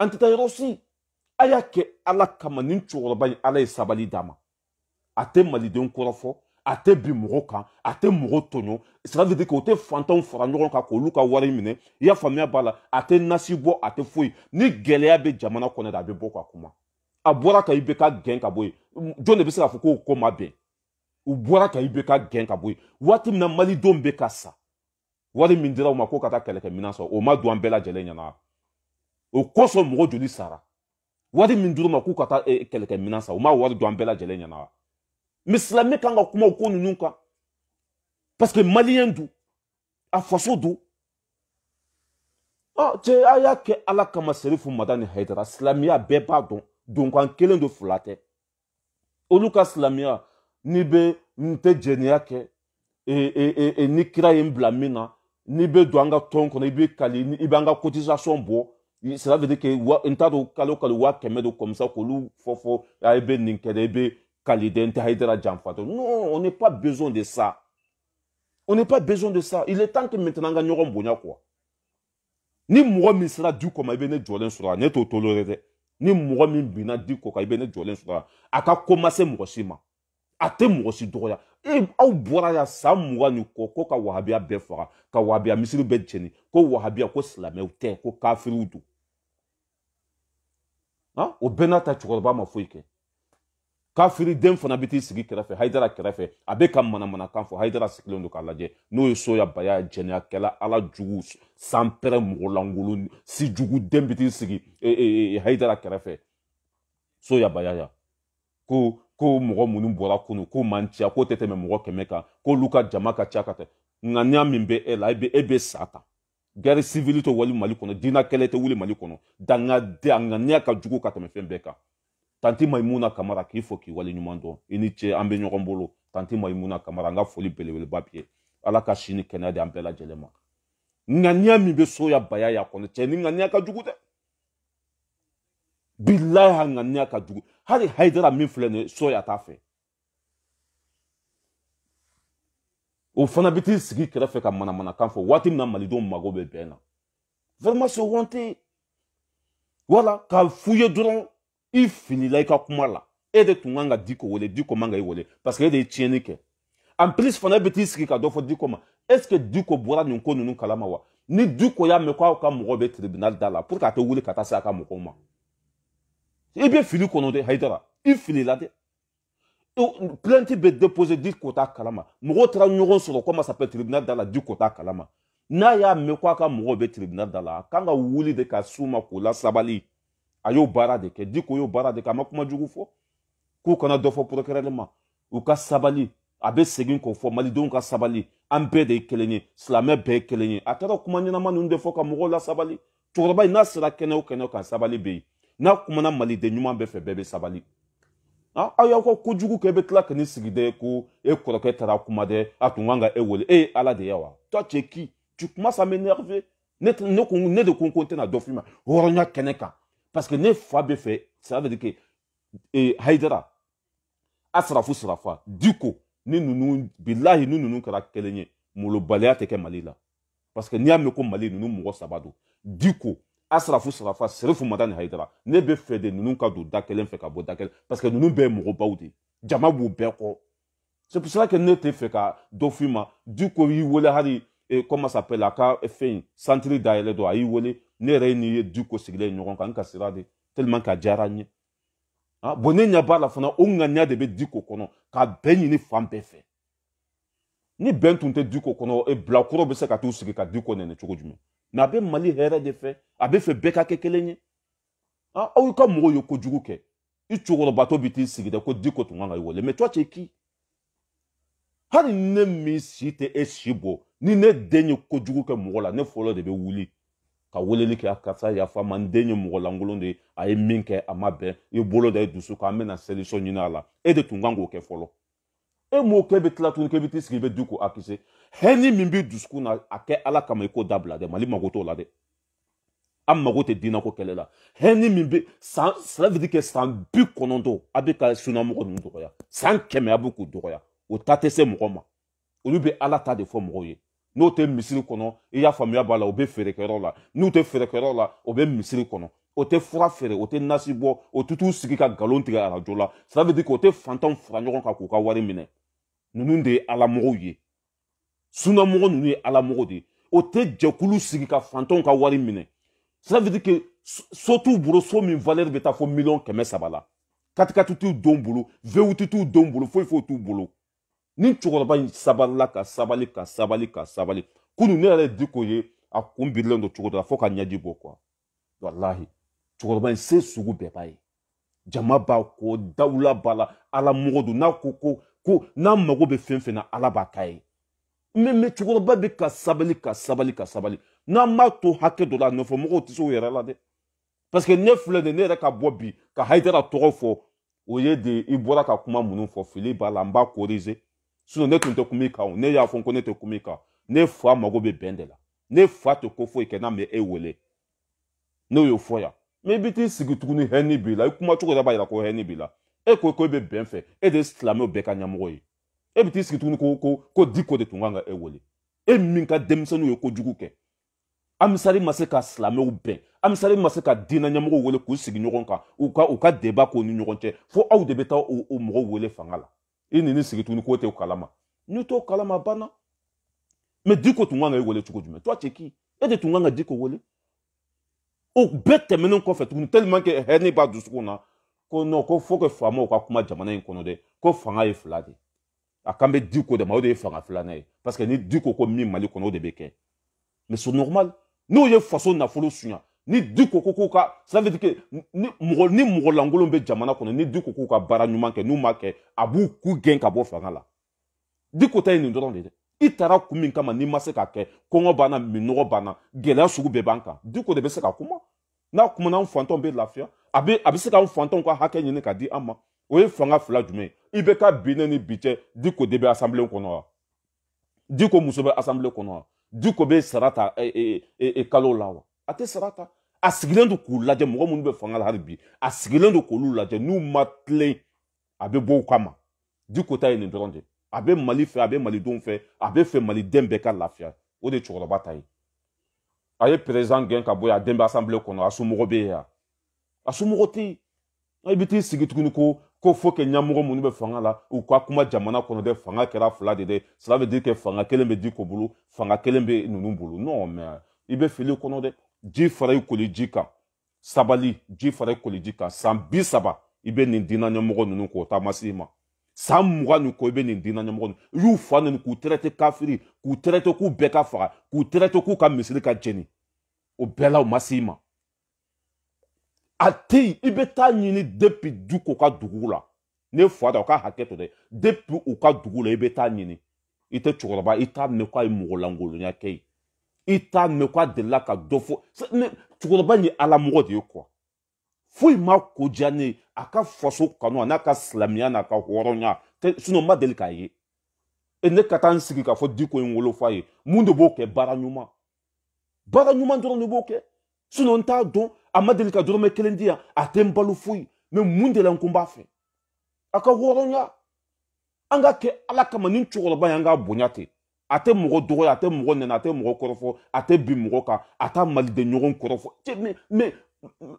an tɛ taa yɔrɔ si a y'a kɛ ala kama nin cɛkɔrɔba in ala ye sabali d'a ma a tɛ malidenw kɔrɔfɔ a tɛ bin mɔgɔ kan a tɛ mɔgɔ tɔɲɔ sadadike o tɛ fantanw fara ɲɔgɔn kan k'olu ka wari minɛ i y'a faamuya b'a la a tɛ nasi bɔ a tɛ foyi ni gɛlɛya bɛ jamana kɔnɔ da a bɛ bɔ ka kuma a bɔra ka i bɛ ka gɛn ka bɔ yen jɔn de bɛ se k'a fɔ k'o ko ma bɛn u bɔra ka i bɛ ka gɛn ka bɔ yen waati min na malidenw bɛ ka sa wari min dira u ma k'o ka taa kɛlɛkɛminɛn sɔrɔ o ma don an bɛɛ lajɛlen ɲɛna o kosɔn mɔgɔ joli sara wari min dira u ma k'u ka taa eh, kɛlɛkɛminɛn san u ma wari don an bɛɛ lajɛlen ɲɛna wa mais silamɛ kan ka kuma o ko ninnu kan parce que maliyɛn don a faso don ɔ cɛ a ah, y'a kɛ ala kama serifu mada ni hayidara silamɛya bɛɛ b'a dɔn donkan kelen don fila tɛ olu ka silamɛya n'i bɛ n tɛ jɛniya kɛ e, e, e, ni kira ye n bila min na n'i bɛ don an ka tɔn kɔnɔ i bɛ kali i b'an ka cotisation bɔ cela veut dire que n t'a dɔn kalo kalo waa kɛmɛ don comme ça k'olu fɔ fɔ a i bɛ nin kɛ dɛ i bɛ Khalid Haïdra Djamfato. Non, on n'est pas besoin de ça. On n'est pas besoin de ça. Il est temps que maintenant, on bonya quoi. Ni moi, mi sera du comme il venait Jolin sera, n'est pas toléré. Ni moi, mi bina du comme il venait Jolin sera. Aka commencé Mouroshima. Ate Mouroshi Doroya. E, au bora ya sa mwa ni ko, ko ka wahabia befara, ka wahabia misiri bed cheni, ko wahabia ko slame ou te, ko kafiri ou do. Ha? O bena ta chukoroba ma fouike. kafiri den fana bi t'i sigi kɛrɛfɛ hayidara kɛrɛfɛ a bɛ ka manamanakan fɔ hayidara sigilen don k'a lajɛ n'o ye soya baya jɛnɛyakɛla ala jugu sanpɛrɛ mɔgɔlankolon si jugu den bi t'i sigi e, e, e, hayidara kɛrɛfɛ soya baya ya ko ko mɔgɔ minnu bɔra kunu ko man ca k'o tɛ tɛmɛ mɔgɔ kɛmɛ kan k'olu ka jama ka ca ka tɛ ŋaniya min bɛ e la e bɛ e bɛ sa tan gɛrɛ sivili tɛ wali mali kɔnɔ diinɛ kɛlɛ tɛ wuli mali kɔnɔ dangaden a ŋaniya ka jugu ka tɛmɛ fɛn bɛɛ kan tanti maimuna kamara k'i fo k'i waleɲuman dɔn i ni ce an be ɲɔgɔn tanti maimuna kamara n ka foli belebeleba bi ala ka si ni kɛnɛya di an bɛɛ lajɛlen ma ŋaniya min be baya y'a kɔnɔ cɛ ni ŋaniya ka jugu dɛ bilahi a ka jugu hali haidara min filɛ ni soya t'a o fana be sigi kɛrɛfɛ ka manamanakan fɔ waati min na malidenw mago bɛ bɛn vraiment se honte wala k'a fu ye i filila i ka kuma la e de tun kan ka diko wele diko man ka i wele parce que e de ye tiɲɛni kɛ en plus fana e bɛ t'i sigi ka dɔ fɔ diko ma est ce que diko bɔra nin ko ninnu kalama wa ni diko y'a mɛn k'aw ka mɔgɔw bɛ tribunal da la pour que a tɛ wuli ka taa se a ka mɔgɔw ma i bɛ fili kɔnɔ dɛ hayidara i filila dɛ plainte bɛ déposer diko t'a kalama mɔgɔw taara ɲɔgɔn sɔrɔ kɔma sapɛ tribunal da la diko t'a kalama n'a y'a mɛn k'a ka mɔgɔw bɛ tribunal da la a kan ka wuli de ka s'u ma k'u lasabali a y'o baara de kɛ diko y'o baara de kɛ a ma kuma jugu fɔ k'u kana dɔ fɔ pɔrɔkɛrɛlɛma u ka sabali a bɛ segin k'o fɔ malidenw ka sabali an bɛɛ de ye kelen ye silamɛ bɛɛ ye kelen ye a taara kuma ɲɛnama ninnu de fɔ ka mɔgɔw lasabali cɛkɔrɔba in n'a sera kɛnɛ o kɛnɛ kan sabali bɛ yen n'a kumana maliden ɲuman bɛɛ fɛ bɛɛ bɛ sabali aw y'aw ka kojugu kɛ i bɛ tila ka n'i sigi dɛ ko e kɔrɔkɛ taara kuma dɛ a tun kan ka e wele e ye ala de ye wa toi tu es qui tu commences à m'énerver ne ne de ko n ko n tɛna dɔ f'i ma hɔrɔnya kɛnɛ kan parce que neuf fois ça veut dire que et asrafus nous diko nous nous nous nous nous nous, nous nous, nous nous parce que nous y'a nous, nous mali nous nous nous nous, diko nous, nous nous ne nous nous, de nous nous nous nous ka nous nous nous parce que nous nous nous, nous de jama nous, nous ben c'est pour cela que ne hali eh, comment s'appelle la eh, ne yɛrɛ ni ye du ko sigilen ɲɔgɔn kan n kasira de tellement k'a diyara n ye ah, bon ne ɲɛ b'a la fana o ŋaniya de bɛ du ko kɔnɔ ka bɛɛ ɲini fan bɛɛ fɛ ni bɛn tun tɛ du ko kɔnɔ e bilakɔrɔw bɛ se ka t'u sigi ka du ko nɛnɛ cogo jumɛn mɛ a bɛ mali hɛrɛ de fɛ a bɛ fɛ bɛɛ ka kɛ kelen ye aw ka mɔgɔw ye kojugu kɛ i cɛkɔrɔbatɔ bɛ t'i sigi dɛ ko du ko tun kan ka i wale mɛ tɔ cɛ ki hali ne min si tɛ e si bɔ ni ne den ye kojugu kɛ mɔgɔ la ne fɔlɔ de bɛ wuli ka weleli kɛ karisa yafa ma n den ye mɔgɔ lankolon de ye a ye min kɛ a ma bɛn i bolo da i dusu kan an bɛna selisɔn ɲini a la e de tun kan k'o kɛ fɔlɔ e m'o kɛ e bɛ tila tuguni k'e bɛ t'i sigi i bɛ du k'o akise hɛni min b'i dusukun na a kɛ ala kama i k'o dabila dɛ mali mago t'o la dɛ an mago tɛ diinɛko kɛlɛ la hɛni min bɛ san silamɛdi kɛ san bi kɔnɔntɔn a bɛ ka sunamɔgɔ ninnu dɔgɔya san kɛmɛ a bɛ k'u dɔgɔya o ta tɛ se mɔgɔ ma olu bɛ ala ta de fɔ mɔgɔw ye n'o tɛ misiri kɔnɔ i y'a faamuya b'a la o bɛ feerekɛyɔrɔ la n'u tɛ feerekɛyɔrɔ la o bɛ misiri kɔnɔ o tɛ fura feere o tɛ nasi bɔ o tu t'u sigi ka galon tigɛ arajo la sira bɛ di k'o tɛ fantanw fara ɲɔgɔn kan k'u ka wari minɛ ninnu de ye alamɔgɔw ye sunamɔgɔ ninnu ye alamɔgɔ de ye o tɛ jɛkulu sigi ka fantanw ka wari minɛ sira bɛ di ke so t'u bolo so min valeur bɛ taa fɔ miliyɔn kɛmɛ saba la katikati t'u denw bolo vw t'u denw bolo foyi foyi t'u bolo ni cɛkɔrɔba in sabalila ka sabali ka sabali ka sabali kunu ne yɛrɛ di ko ye a kun birilen don cogo dɔ la fo ka ɲɛji bɔ kuwa walahi cɛkɔrɔba in se sugu bɛɛ b'a ye jama b'a ko dawula b'a la ala mɔgɔ don n'a ko ko ko n'a mago bɛ fɛn fɛn na ala b'a k'a ye mɛ mɛ cɛkɔrɔba bɛ ka sabali ka sabali ka sabali n'an b'a to hakɛ dɔ la nɔfɛ mɔgɔw tɛ se u yɛrɛ la dɛ parce que ne filɛ nin ne yɛrɛ ka bɔ bi ka hayidara tɔgɔ fɔ o ye de i bɔra ka kuma minnu fɔ fili b'a la n b'a korize sinɔn ne tun tɛ kum'i kan o ne y'a fɔ ko ne tɛ kum'i kan ne fa mago bɛ bɛn de la ne fa tɛ ko foyi kɛ n'a mɛ e wele n'o y'o fɔ yan mɛ i bɛ t'i sigi tuguni hɛni b'i la i kumacogo yɛrɛ b'a yira ko hɛni b'i la e ko ko e bɛ bɛn fɛ e de ye silamɛw bɛɛ ka ɲɛmɔgɔ ye e bɛ t'i sigi tuguni ko ko ko diko de tun kan ka e wele e min ka denmisɛnninw ye kojugu kɛ amisari ma se ka silamɛw bɛn amisari ma se ka diinɛ ɲɛmɔgɔw wele k'u sigi ɲɔgɔn kan u ka u ka deba k'u ni ɲɔgɔn cɛ fo aw de bɛ taa o mɔgɔw wele fanga la i nini sigi tuguni ko tɛ o kalama n'i t'o kalama banna mɛ diko tun kan ka e wele cogo jumɛn to a cɛ ki e de tun kan ka diko wele o bɛɛ tɛmɛnen kɔfɛ tuguni tellement que hɛrɛ b'a dusukun na ko non ko fo que faamaw ka kuma jamana in kɔnɔ dɛ ko fanga ye fila de a kan bɛ diko de ma o de ye fanga filanan ye parce que ni diko ko min mali kɔnɔ o de bɛ kɛ mais c'est normal n'o ye faso nafolo suɲa ni du ko ko k'u ka cela veut dire que ni mɔgɔ ni mɔgɔ lankolon bɛ jamana kɔnɔ ni du ko k'u ka baara ɲuman kɛ n'u m'a kɛ a b'u ku gɛn ka bɔ fanga la du ko ta ye nin dɔrɔn de dɛ i taara kun min kama n'i ma se k'a kɛ kɔngɔ b'an na minɔgɔ b'an na gɛlɛya sugu bɛɛ b'an kan du ko de bɛ se ka kuma n'a kumana an fantanw bɛ lafiya a bɛ a bɛ se k'an fantanw ka hakɛ ɲini ka di an ma o ye fanga fila jumɛn ye i bɛ ka bin ne ni bi cɛ du ko de bɛ assemblée kɔnɔ wa du ko muso bɛ assemblée kɔnɔ wa du ko bɛ sara ta kalo la wa a tɛ sara ta a sigilen don k'u lajɛ mɔgɔ minnu bɛ fanga la hali bi a sigilen don k'olu lajɛ n'u ma tilen a bɛ bɔ u kama diko ta ye nin dɔrɔn de a bɛ mali fɛ a bɛ malidenw fɛ a bɛ fɛ maliden bɛɛ ka lafiya o de ye cɛkɔrɔba ta ye a ye perezan gɛn ka bɔ yen a den bɛ asanbile kɔnɔ a somɔgɔ bɛ yen yan a somɔgɔ tɛ yen i bɛ t'i sigi tuguni ko ko fo kɛ ɲɛmɔgɔ minnu bɛ fanga la u ka kuma jamana kɔnɔ dɛ fanga kɛra fila de dɛ sira bɛ di kɛ fanga kelen bɛ di ko bolo fanga kelen bɛ ninnu bolo non mais i bɛ fili kɔnɔ dɛ ji fara i koliji kan sabali ji fara i koliji kan san bi saba i bɛ nin diinɛ ɲɛmɔgɔ ninnu k'o taamasi ma san mugan ni kɔ i bɛ nin diinɛ ɲɛmɔgɔ ninnu y'u fa ninnu k'u tɛrɛtɛ kafiri k'u tɛrɛtɛ k'u bɛɛ ka faga k'u tɛrɛtɛ k'u ka misiri ka jeni o bɛɛ la u ma s'i ma a tɛ yen i bɛ taa ɲini depi du k'u ka dugu la ne fa da u ka hakɛ to dɛ depi u ka dugu la i bɛ taa ɲini i tɛ cɛkɔrɔba i t'a mɛn k'a ye mɔgɔ lankolonya kɛ yen i t'a mɛn ko a delila ka dɔ fɔ ne cɛkɔrɔba in ye ala mɔgɔ de ye kuwa foyi ma ko diya ne ye a ka faso kanu a n'a ka silamɛya n'a ka hɔrɔnya sinɔn n ma deli k'a ye ne ka taa n sigi k'a fɔ diko in wolo ye mun de b'o kɛ baara ɲuman baara ɲuman dɔrɔn de b'o kɛ sinɔn n t'a dɔn a ma deli ka dɔrɔmɛ kelen di yan a tɛ n balo foyi mɛ mun de la n ko n b'a fɛ a ka hɔrɔnya an ka kɛ ala kama ni cɛkɔrɔba y'an ka bonya ten a tɛ mɔgɔ dɔgɔya a tɛ mɔgɔ nɛnɛ a tɛ mɔgɔ kɔrɔfɔ a tɛ bin mɔgɔ kan a t'a maliden ɲɔgɔn kɔrɔfɔ mɛ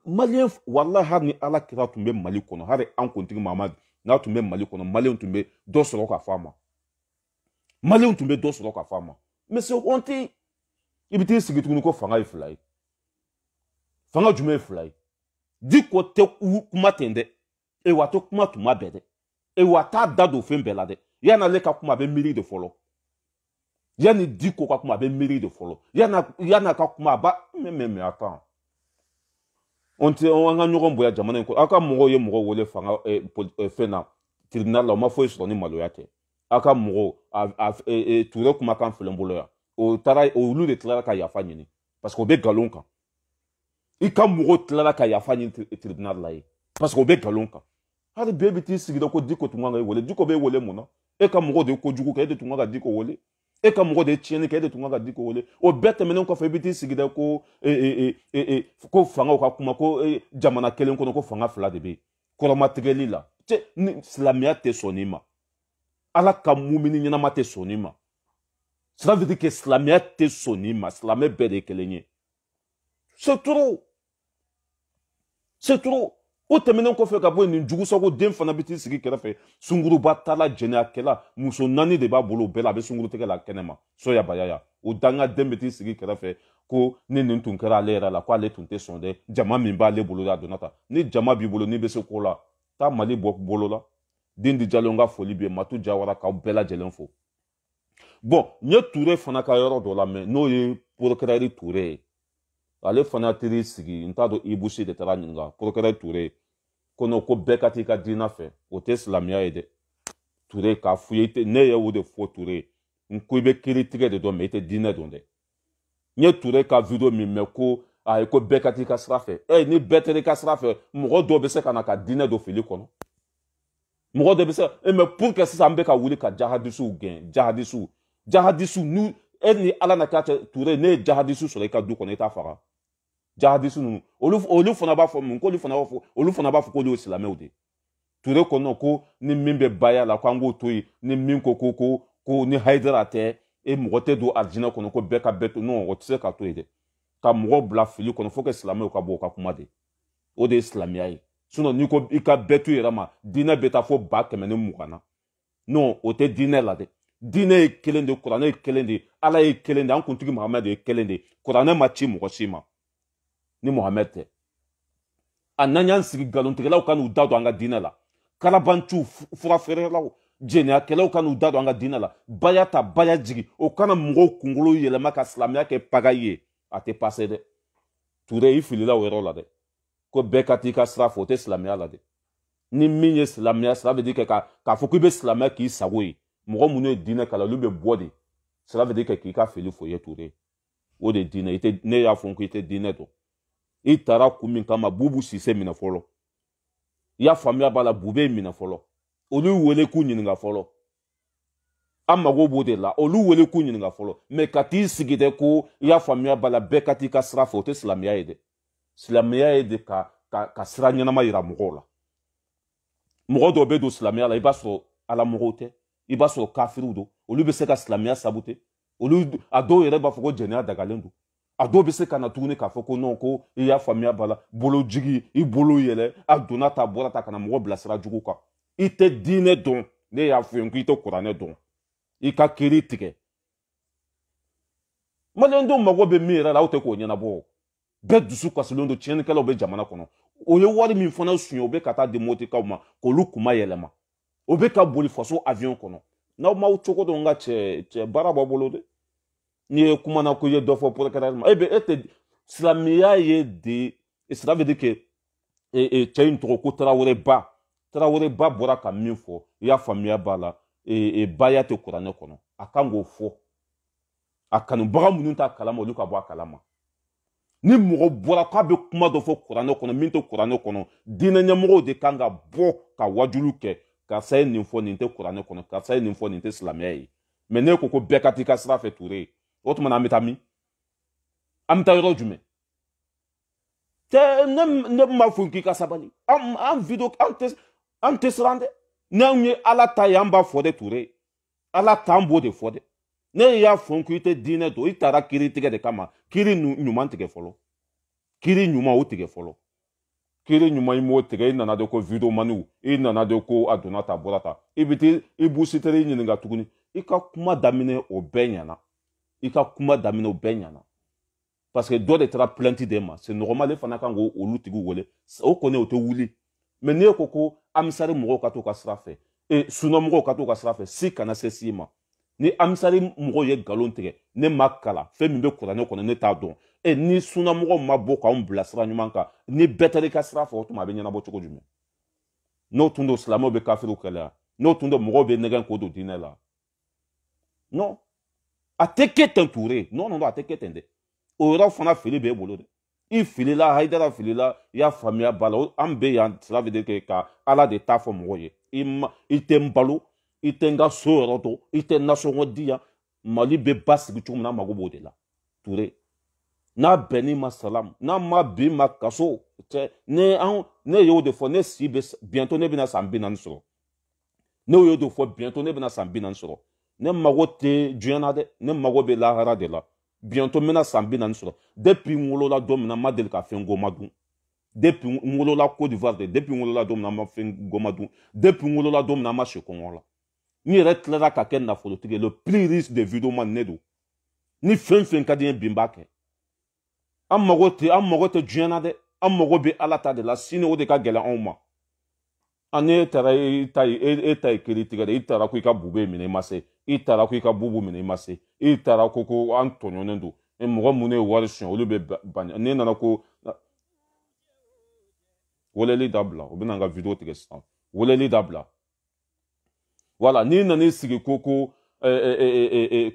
maliyɛn wala hali ni ala kira tun bɛ mali kɔnɔ hali an kuntigi mamadu n'a tun bɛ mali kɔnɔ maliyɛnw tun bɛ dɔ sɔrɔ ka fɔ a ma maliyɛnw tun bɛ dɔ sɔrɔ ka fɔ a ma mɛ se on tɛ i bɛ t'i sigi tuguni ko fanga ye fila ye fanga jumɛn ye fila ye di kɔ tɛ kuma ten dɛ e wa a tɛ kuma tuma bɛɛ dɛ e t'a da don fɛn bɛɛ la dɛ yan'ale ka kuma a bɛ miiri de fɔlɔ yanni di ko ka kuma a bɛ miiri de fɔlɔ yanni a ka kuma a b'a mɛ mɛ mɛ a kan an tɛ an ka ɲɔgɔn bonya jamana in kɔnɔ aw ka mɔgɔw ye mɔgɔ wele fanga eh, eh, fɛn na tribunal la o ma foyi sɔrɔ ni maloya tɛ aw ka mɔgɔw a eh, ture kuma kan filɛ n bolo yan o taara olu de tilala ka yafa ɲini parce que o bɛ nkalon kan i ka mɔgɔw tilala ka yafa ɲini tribunal la ye parce que o bɛ nkalon kan hali bi e bɛ t'i sigi dɛ ko diko tun kan ka e wele diko bɛ e wele mun na e ka mɔgɔw de ye kojugu kɛ e de tun kan ka diko wele e ka mɔgɔ de ye tiɲɛni kɛ e de tun kan ka di k'o wele o bɛɛ tɛmɛnen kɔfɛ i bɛ t'i sigi dɛ ko e, e, e, ko fangaw ka kuma ko jamana kelen kɔnɔ ko fanga fila de bɛ yen kɔrɔmatigɛli la cɛ ni silamɛya tɛ sɔn nin ma ala ka mumuni ɲɛnama tɛ sɔn nin ma cela veut dire que silamɛya tɛ sɔn nin ma silamɛ bɛɛ de ye kelen ye c'est trop c'est trop o tɛmɛnen kɔfɛ ka bɔ yen nin jugusago den fana bɛ t'i sigi kɛrɛfɛ sunkuruba tala jɛnɛyakɛla muso naani de b'a bolo o bɛɛ la a bɛ sunkurutigɛ la kɛnɛma sɔyabayaya o danga den bɛ t'i sigi kɛrɛfɛ ko ni nin tun kɛra ale yɛrɛ la k'ale tun tɛ sɔn dɛ jama min b'ale bolo a donna tan ni jama b'i bolo n'i bɛ se ko la taa mali bɔ bolo la den di jalo ka foli bɛ matu jawara k'aw bɛɛ lajɛlen fo bɔn n ye ture fana ka yɔrɔ dɔ la mɛ n'o ye porokɛrɛri ture ye ale fana teri sigi n t'a dɔn ibusi de taara ɲininka porokɛrɛ ture ko nɔ ko bɛɛ ka t'i ka diina fɛ o tɛ silamɛya ye dɛ ture k'a f'u ye ne ye o de fɔ ture n ko i bɛ kiri tigɛ de dɔn mɛ i tɛ diinɛ dɔn dɛ n ye ture ka video min mɛn ko ayi ko bɛɛ ka t'i ka sira fɛ ɛ ni bɛɛ tɛ i ka sira fɛ mɔgɔ dɔw bɛ se ka na ka diinɛ don fili kɔnɔ mɔgɔ dɔ bɛ se e ka mɛ pour sisan an bɛ ka wuli ka jahadisiw gɛn jahadisiw jahadisiw n'u e ni ala na k'a cɛ ture ne ye jahadisiw sɔrɔ i ka du kɔnɔ i e t'a faga jahadisi ninnu olu olu fana b'a fɔ mun k'olu fana b'a fɔ olu fana b'a fɔ k'olu ye silamɛw de ture kɔnɔ ko ni min bɛ baya la ko an k'o to yen ni min ko ko ko ko ni hayidara tɛ e mɔgɔ tɛ don alijinɛ kɔnɔ ko bɛɛ ka bɛɛ to non o tɛ se ka to yen dɛ ka mɔgɔ bila fili kɔnɔ fo ka silamɛw ka bɔ o ka kuma de o de ye silamɛya ye sinɔn n'i ko i ka bɛɛ to yɛrɛ ma diinɛ bɛ taa fo ba kɛmɛ ni mugan na non o tɛ diinɛ la dɛ diinɛ ye kelen de kuranɛ ye kelen de ala ye kelen de an kuntigi mahamadu ye kelen de kuranɛ ma ci mɔgɔ si ma ni muhamɛd tɛ a n'an y'an sigi nkalontigɛlaw ka n'u da don an ka diinɛ la kalabanciw furafeerelaw jɛnɛyakɛlaw ka n'u da don an ka diinɛ la baya ta baya jigi o kana mɔgɔw kunkolo yɛlɛma ka silamɛya kɛ paga ye a tɛ pase dɛ ture i filila o yɔrɔ la dɛ ko bɛɛ ka t'i ka sira fɛ o tɛ silamɛya la dɛ ni min ye silamɛya sira bɛ di kɛ k'a fɔ k'i bɛ silamɛya k'i sago ye mɔgɔ minnu ye diinɛ kalan olu bɛ bɔ de sira bɛ di kɛ k'i ka fili fo ye ture o de diinɛ i tɛ ne y'a fɔ k'i tɛ diinɛ dɔn i taara kun min kama bubu sise minɛ fɔlɔ i y'a faamuya b'a la bube minɛ fɔlɔ olu wele k'u ɲininka fɔlɔ an mago b'o de la olu wele k'u ɲininka fɔlɔ mɛ ka t'i sigi dɛ ko i y'a faamuya b'a la bɛɛ ka t'i ka sira fɛ o tɛ silamɛya ye dɛ silamɛya ye de ka ka ka sira ɲɛnama yira mɔgɔw la mɔgɔ dɔw bɛ don silamɛya la i b'a sɔrɔ ala mɔgɔw tɛ i b'a sɔrɔ kafiriw don olu bɛ se ka silamɛya sabute olu a dɔw yɛrɛ b'a fɔ ko jɛnɛya dagalen don a dɔw bɛ se ka na tuguni k'a fɔ ko nɔn ko i e y'a faamuya b'a la bolojigi i bolo yɛlɛ a donna ta a bɔra ta ka na mɔgɔ bilasira jugu kan i tɛ diinɛ dɔn ne y'a fɔ yen ko i tɛ kuranɛ dɔn i ka kiri tigɛ maliyɛndenw mago bɛ min yɛrɛ la aw tɛ k'o ɲɛnabɔ bɛɛ dusu kasilen don tiɲɛnikɛlaw bɛ jamana kɔnɔ o ye wari min fana sun ye o bɛ ka taa di motikaw ma k'olu kuma yɛlɛma o bɛ ka boli faso avion kɔnɔ n'aw m'aw cogo dɔn n ka cɛ cɛ baara b'a bolo dɛ n'i ye kuma na ko i ye dɔ fɔ pɔrɔkɛrɛma e bɛ e tɛ silamɛya ye de silamɛ de kɛ cɛ in tɔgɔ ko taraweleba taraweleba bɔra ka min fɔ i y'a faamuya b'a la eh, eh, baya tɛ kuranɛ kɔnɔ a kan k'o fɔ a kanubaga minnu t'a kalama olu ka bɔ a kalama ni mɔgɔ bɔra k'a bɛ kuma dɔ fɔ kuranɛ kɔnɔ min tɛ kuranɛ kɔnɔ diinɛ ɲɛmɔgɔw de kan ka bɔ ka wajulu kɛ karisa ye nin fɔ nin tɛ kuranɛ kɔnɔ karisa ye nin fɔ nin tɛ silamɛya ye mɛ ne ko ko bɛɛ ka t'i ka sira fɛ ture o tuma na an bɛ taa min an bɛ taa yɔrɔ jumɛn tɛ ne ne ma fo k'i ka sabali an an video an tɛ an tɛ siran dɛ n'anw ye ala ta ye an b'a fɔ de ture ala ta an b'o de fɔ dɛ ne y'a fɔ k'i tɛ diinɛ don i taara kiiri tigɛ de kama kiiri ɲuman tigɛ fɔlɔ kiiri ɲuman o tigɛ fɔlɔ kiiri ɲuman i m'o tigɛ i nana de ko video maniw i nana de ko a donna ta a bɔra ta i bɛ taa i b'u sitere ɲininka tuguni i ka kuma daminɛ o bɛɛ ɲɛna i ka kuma daminɛ o bɛɛ ɲɛna parce que dɔ de taara plainte de ma c'est normal e fana kan k'o olu tigi wele o kɔni o tɛ wuli mais n'e ko ko amisari mɔgɔw ka t'u ka sira fɛ e sunamɔgɔw ka t'u ka sira fɛ si kana se si e ma ni amisari mɔgɔw ye nkalon tigɛ ne ma kalan fɛn min bɛ kuranɛ kɔnɔ ne t'a dɔn e ni sunamɔgɔw ma bɔ k'anw bila sira ɲuman kan ni bɛɛ taara i ka sira fɛ o tuma a bɛ ɲɛnabɔ cogo jumɛn n'o tun do silamɛw bɛ kafiriw kɛlɛya n'o tun do mɔgɔw bɛ nɛgɛn k'o don diinɛ la non a tɛ kɛ ten ture nɔnɔ dɔ a tɛ kɛ ten dɛ o yɔrɔ fana fili b'e bolo dɛ i filila hayidara filila i y'a faamuya b'a la an bɛ yan sira bɛ de kɛ ka ala de ta fɔ mɔgɔw ye i ma i tɛ n balo i tɛ n ka so yɔrɔ dɔn i tɛ nasɔngɔ di yan mali bɛ ba sigi cogo min na an mago b'o de la ture n'a bɛnn'i ma salamu n'a ma bin ma kaso cɛ ne an ne y'o de fɔ ne si bɛ bientôt ne bɛna san bi naani sɔrɔ ne y'o de fɔ bientôt ne bɛna san bi naani sɔrɔ ne mago tɛ diɲɛ na dɛ ne mago bɛ lahara de la bientôt n bɛna san bi naani sɔrɔ depuis n wolola don min na n ma deli ka fɛn goma dun depuis n wolola Côte d'Ivoire de depuis n wolola don min na n ma fɛn goma dun depuis n wolola don min na n ma si kɔngɔ la n yɛrɛ tilara ka kɛ nafolotigi ye le plus riche de vidéoman ne don ni fɛn fɛn ka di n ye bi n b'a kɛ an mago tɛ an mago tɛ diɲɛ na dɛ an mago bɛ ala ta de la sini o de ka gɛlɛn anw ma ani e taara e ta ye e ta ye kelen tigɛ dɛ e i taara ko i ka bube minɛ i ma se i e taara ko i ka bubu minɛ i ma se i e taara ko ko an tɔɲɔnen don mɔgɔ mun ne ye wari suyɛn olu bɛ ban ne nana ko weleli dabila u bɛna n ka video tigɛ sisan weleli dabila wala n'i nan'i sigi ko ko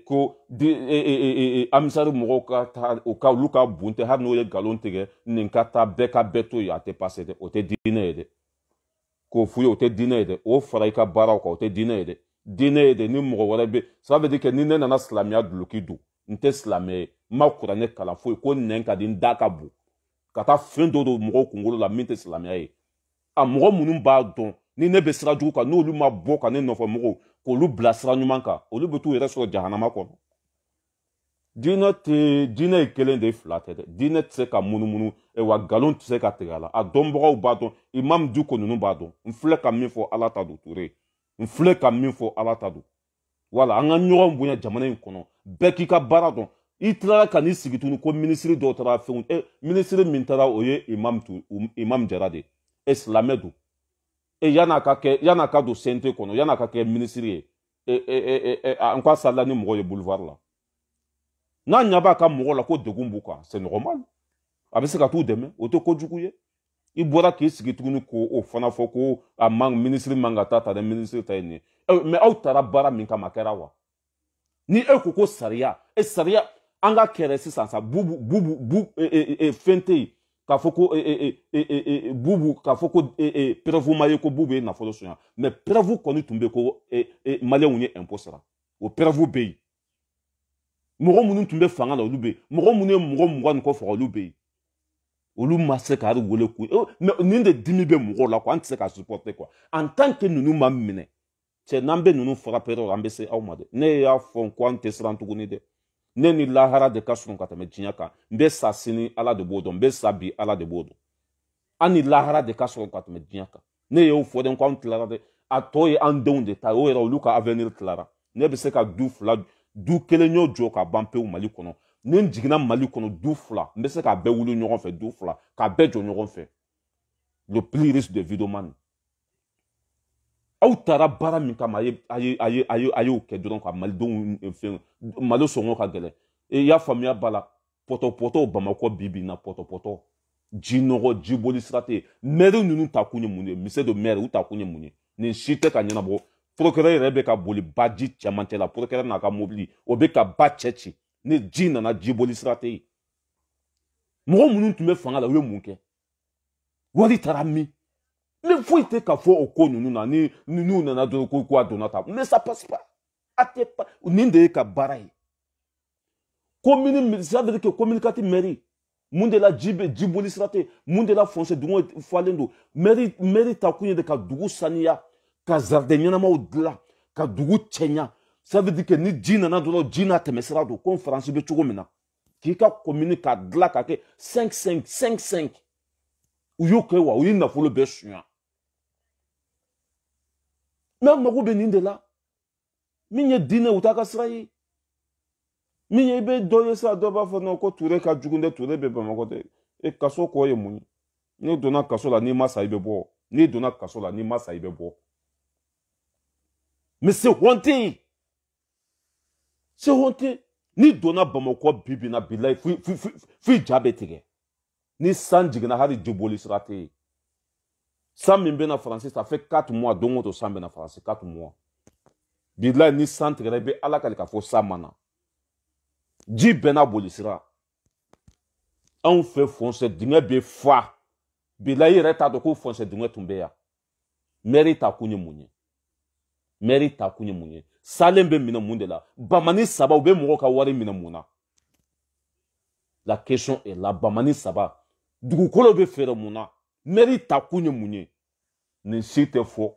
ko amisari mɔgɔw ka taa u ka olu ka bon tɛ hali n'u ye nkalon tigɛ nin ka taa bɛɛ ka bɛɛ to yen a tɛ pase dɛ o tɛ diinɛ ye dɛ k'o f'u ye o tɛ diinɛ ye dɛ o fara i ka baaraw kan o tɛ diinɛ ye dɛ diinɛ ye dɛ ni mɔgɔ wɛrɛ bɛ ça veut dire que ni ne nana silamɛya duloki don n tɛ silamɛ ye n ma kuranɛ kalan foyi ko nɛn ka di n da ka bon ka taa fɛn dɔ don mɔgɔw kunkolo la min tɛ silamɛya ye a mɔgɔ minnu b'a dɔn ni ne bɛ sira jugu kan n'olu ma bɔ ka ne nɔfɛ mɔgɔw k'olu bila sira ɲuman kan olu bɛ t'u yɛrɛ sɔrɔ jahanama kɔnɔ diinɛ tɛ diinɛ ye kelen de ye fila tɛ dɛ diinɛ tɛ se ka munumunu wa nkalon tɛ se ka tigɛ a la a dɔnbagaw b'a dɔn imam duko ninnu b'a dɔn n filɛ ka min fɔ ala ta don ture n filɛ ka min fɔ ala ta don wala an ka ɲɔgɔn bonya jamana in kɔnɔ bɛɛ k'i ka baara dɔn i tilala ka n'i sigi tuguni ko minisiri dɔw taara fɛnw e minisiri min taara o ye imam tu um, imam jara de e silamɛ don e yan'a ka kɛ yan'a ka don sente kɔnɔ yan'a ka kɛ minisiri ye e e e e an ko a salila ni mɔgɔ ye boulevard la. n'a ɲa b'a ka mɔgɔ la ko degun b'u kan c'est normal a bɛ se ka t'u dɛmɛ o tɛ kojugu ye i bɔra k'i sigi tuguni k'o fana fɔ ko a man minisiri man ka taa ta dɛ minisiri ta ye nin ye mɛ aw taara baara min kama a kɛra wa ni e ko ko sariya e sariya an ka kɛlɛ sisan sa bubu bubu bu fɛn tɛ yen k'a fɔ ko bubu k'a fɔ ko pɛrɛfu ma ye ko bubu ye nafolo sonya mɛ pɛrɛfu kɔni tun bɛ ko maliyɛnw ye impôt sara o pɛrɛfu bɛ yen Mwou mounen tounbe fangan la wou lou be. Mwou mounen mwou mounen mwen kon fwa wou lou be. Wou lou mase karou wou lou kou. Eh, Men yon de dimi be mwou la kwa. Ant se ka suporte kwa. An tanke nou nou mamine. Che nanbe nou nou fwa la peri wou lanbe se a wou made. Ne ya fon kwan tesran tou gouni de. Ne ni lahara de kasron kwa te me djinyaka. Be sa sini ala de bodon. Be sa bi ala de bodon. An ni lahara de kasron kwa te me djinyaka. Ne yo fwa den kwan tilarade. A toye an deonde. Ta yo era wou lou ka avenir tilar du kelen y'o jɔ ka ban pewu mali kɔnɔ ni n jiginna mali kɔnɔ du fila n bɛ se k'a bɛɛ wuli ɲɔgɔn fɛ du fila k'a bɛɛ jɔ ɲɔgɔn fɛ le plus risque de vidomani aw taara baara min kama a y'o kɛ dɔrɔn ka malidenw eh, fɛn mali sɔngɔ ka gɛlɛ e, i y'a faamuya b'a la pɔtɔpɔtɔ bamakɔ bi bi na pɔtɔpɔtɔ ji nɔgɔ jiboli sira tɛ yen mɛri ninnu ta kun ye mun ye misɛ don mɛri u ta kun ye mun ye nin si tɛ ka ɲɛnabɔ procureur yɛrɛ bɛ ka boli baji cɛmancɛ la procureur n'a ka mobili o bɛ ka ba cɛ ci ni ji nana jiboli sira tɛ yen mɔgɔ minnu tun bɛ fanga la u ye mun kɛ wari taara min ne foyi tɛ ka fɔ o ko ninnu na ni n'u nana dɔrɔn ko ko a donna tan ne ça passe pas a tɛ pa nin de ye ka baara ye commune ça veut dire que communicati mairie mun de la ji bɛ jiboli sira tɛ mun de la foncier dugu falen don mairie mairie ta kun ye de ka dugu saniya ka zariden ɲɛnamaw dilan ka dugu cɛɲa ça veut dire que ni ji nana dɔrɔn ji n'a tɛmɛsira don ko faransi bɛ cogo min na k'i ka komini k'a dilan ka kɛ cinq cinq cinq cinq u y'o kɛ wa u ye nafolo bɛɛ suɲa mɛ an mago bɛ nin de la min ye diinɛ u t'a ka sira ye min ye i bɛ dɔ ye sa dɔ b'a fɔ nɔn ko ture ka jugu dɛ ture bɛ bamakɔ dɛ e kaso kɔ ye mun ye n'i donna kaso la n'i ma sa i bɛ bɔ n'i donna kaso la n'i ma sa i bɛ bɔ mɛ se hɔnte se hɔnte n'i donna bamakɔ bi bi na bi la f'i f'i f'i ja bɛ tigɛ ni san jiginna hali jiboli sira tɛ yen san min bɛna faransi ça fait quatre mois don o don san bɛna faransi quatre mois bi la ni san tigɛra i bɛ ala kali ka fɔ san ma na ji bɛɛ n'a boli sira anw fɛ fɔnsɛ dingɛ bɛ fa bi la i yɛrɛ t'a dɔn ko fɔnsɛ dingɛ tun bɛ yan mɛri ta kun ye mun ye. mɛri ta kun ye mun ye salen bɛ minɛ mun de la bamani saba u bɛ mɔgɔw ka wari minɛ mun na la question est la bamani saba dugukolo bɛ feere mun na mɛri ta kun ye mun ye nin si tɛ fɔ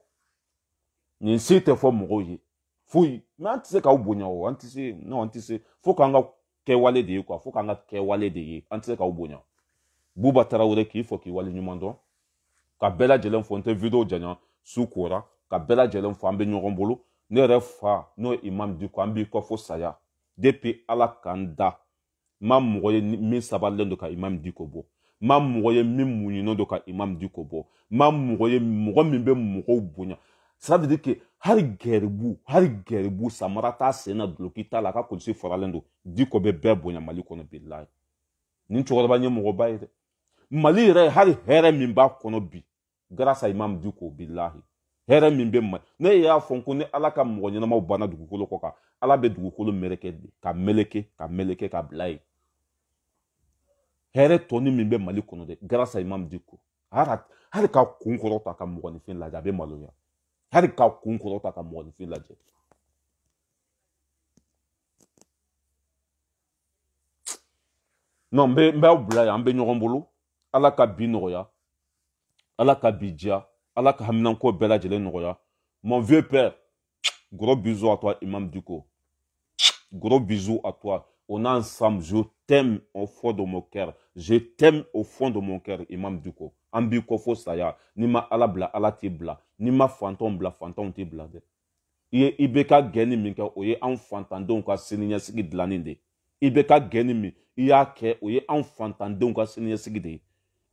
nin si tɛ fɔ mɔgɔw ye foyi mɛ an tɛ se k'aw bonya o an tɛ se non an tɛ se fo k'an ka kɛwale de ye quoi fo k'an ka kɛwale de ye an tɛ se k'aw bonya buba tarawele k'i fɔ k'i waleɲuman dɔn ka bɛɛ lajɛlen fɔ n tɛ video janya su kora ka bɛɛ lajɛlen fɔ an bɛ ɲɔgɔn bolo ne yɛrɛ fa n'o ye imam diko an b'i kɔ fo saya depi ala k'an da n ma mɔgɔ ye min sabalen don ka imam diko bɔ n ma mɔgɔ ye min muɲunen don ka imam diko bɔ n ma mɔgɔ ye mɔgɔ min bɛ mɔgɔw bonya sadiri ke hali gɛribu hali gɛribu samara t'a sen na duloki t'a la a ka kulusi faralen don diko bɛ bɛɛ bonya mali kɔnɔ bilayi nin cɛkɔrɔba ye mɔgɔba ye dɛ mali yɛrɛ hali hɛrɛ min b'a kɔnɔ bi grâce à imam diko bilahi hɛrɛ min bɛ ma ne y'a fɔ ko ni ala ka mɔgɔ ɲɛnamaw banna dugukolo kɔ kan ala bɛ dugukolo mɛrɛkɛ de ka mɛlɛkɛ ka mɛlɛkɛ ka bila yen hɛrɛ tɔni min bɛ mali kɔnɔ dɛ grâce à imam diko hali ka kun kɔrɔta ka mɔgɔninfin lajɛ a bɛ maloya hali ka kun kɔrɔta ka mɔgɔninfin lajɛ non n bɛ n b'aw bila yan an bɛ ɲɔgɔn bolo ala ka bi nɔgɔya ala ka bi diya ala ka haminanko bɛɛ lajɛlen nɔgɔya mon vieux père gros bisous à toi imam diko gros bisous à toi on est ensemble je t'aime au fond de mon cœur je t'aime au fond de mon cœur imam diko an b'i kɔfɔ saya n'i ma ala bila ala t'i bila n'i ma fantanw bila fantanw t'i bila dɛ i ye i bɛ ka gɛnni min kɛ o ye anw fantandenw ka siniɲɛsigi dilanni de ye i bɛ ka gɛnni min i y'a kɛ o ye anw fantandenw ka siniɲɛsigi de ye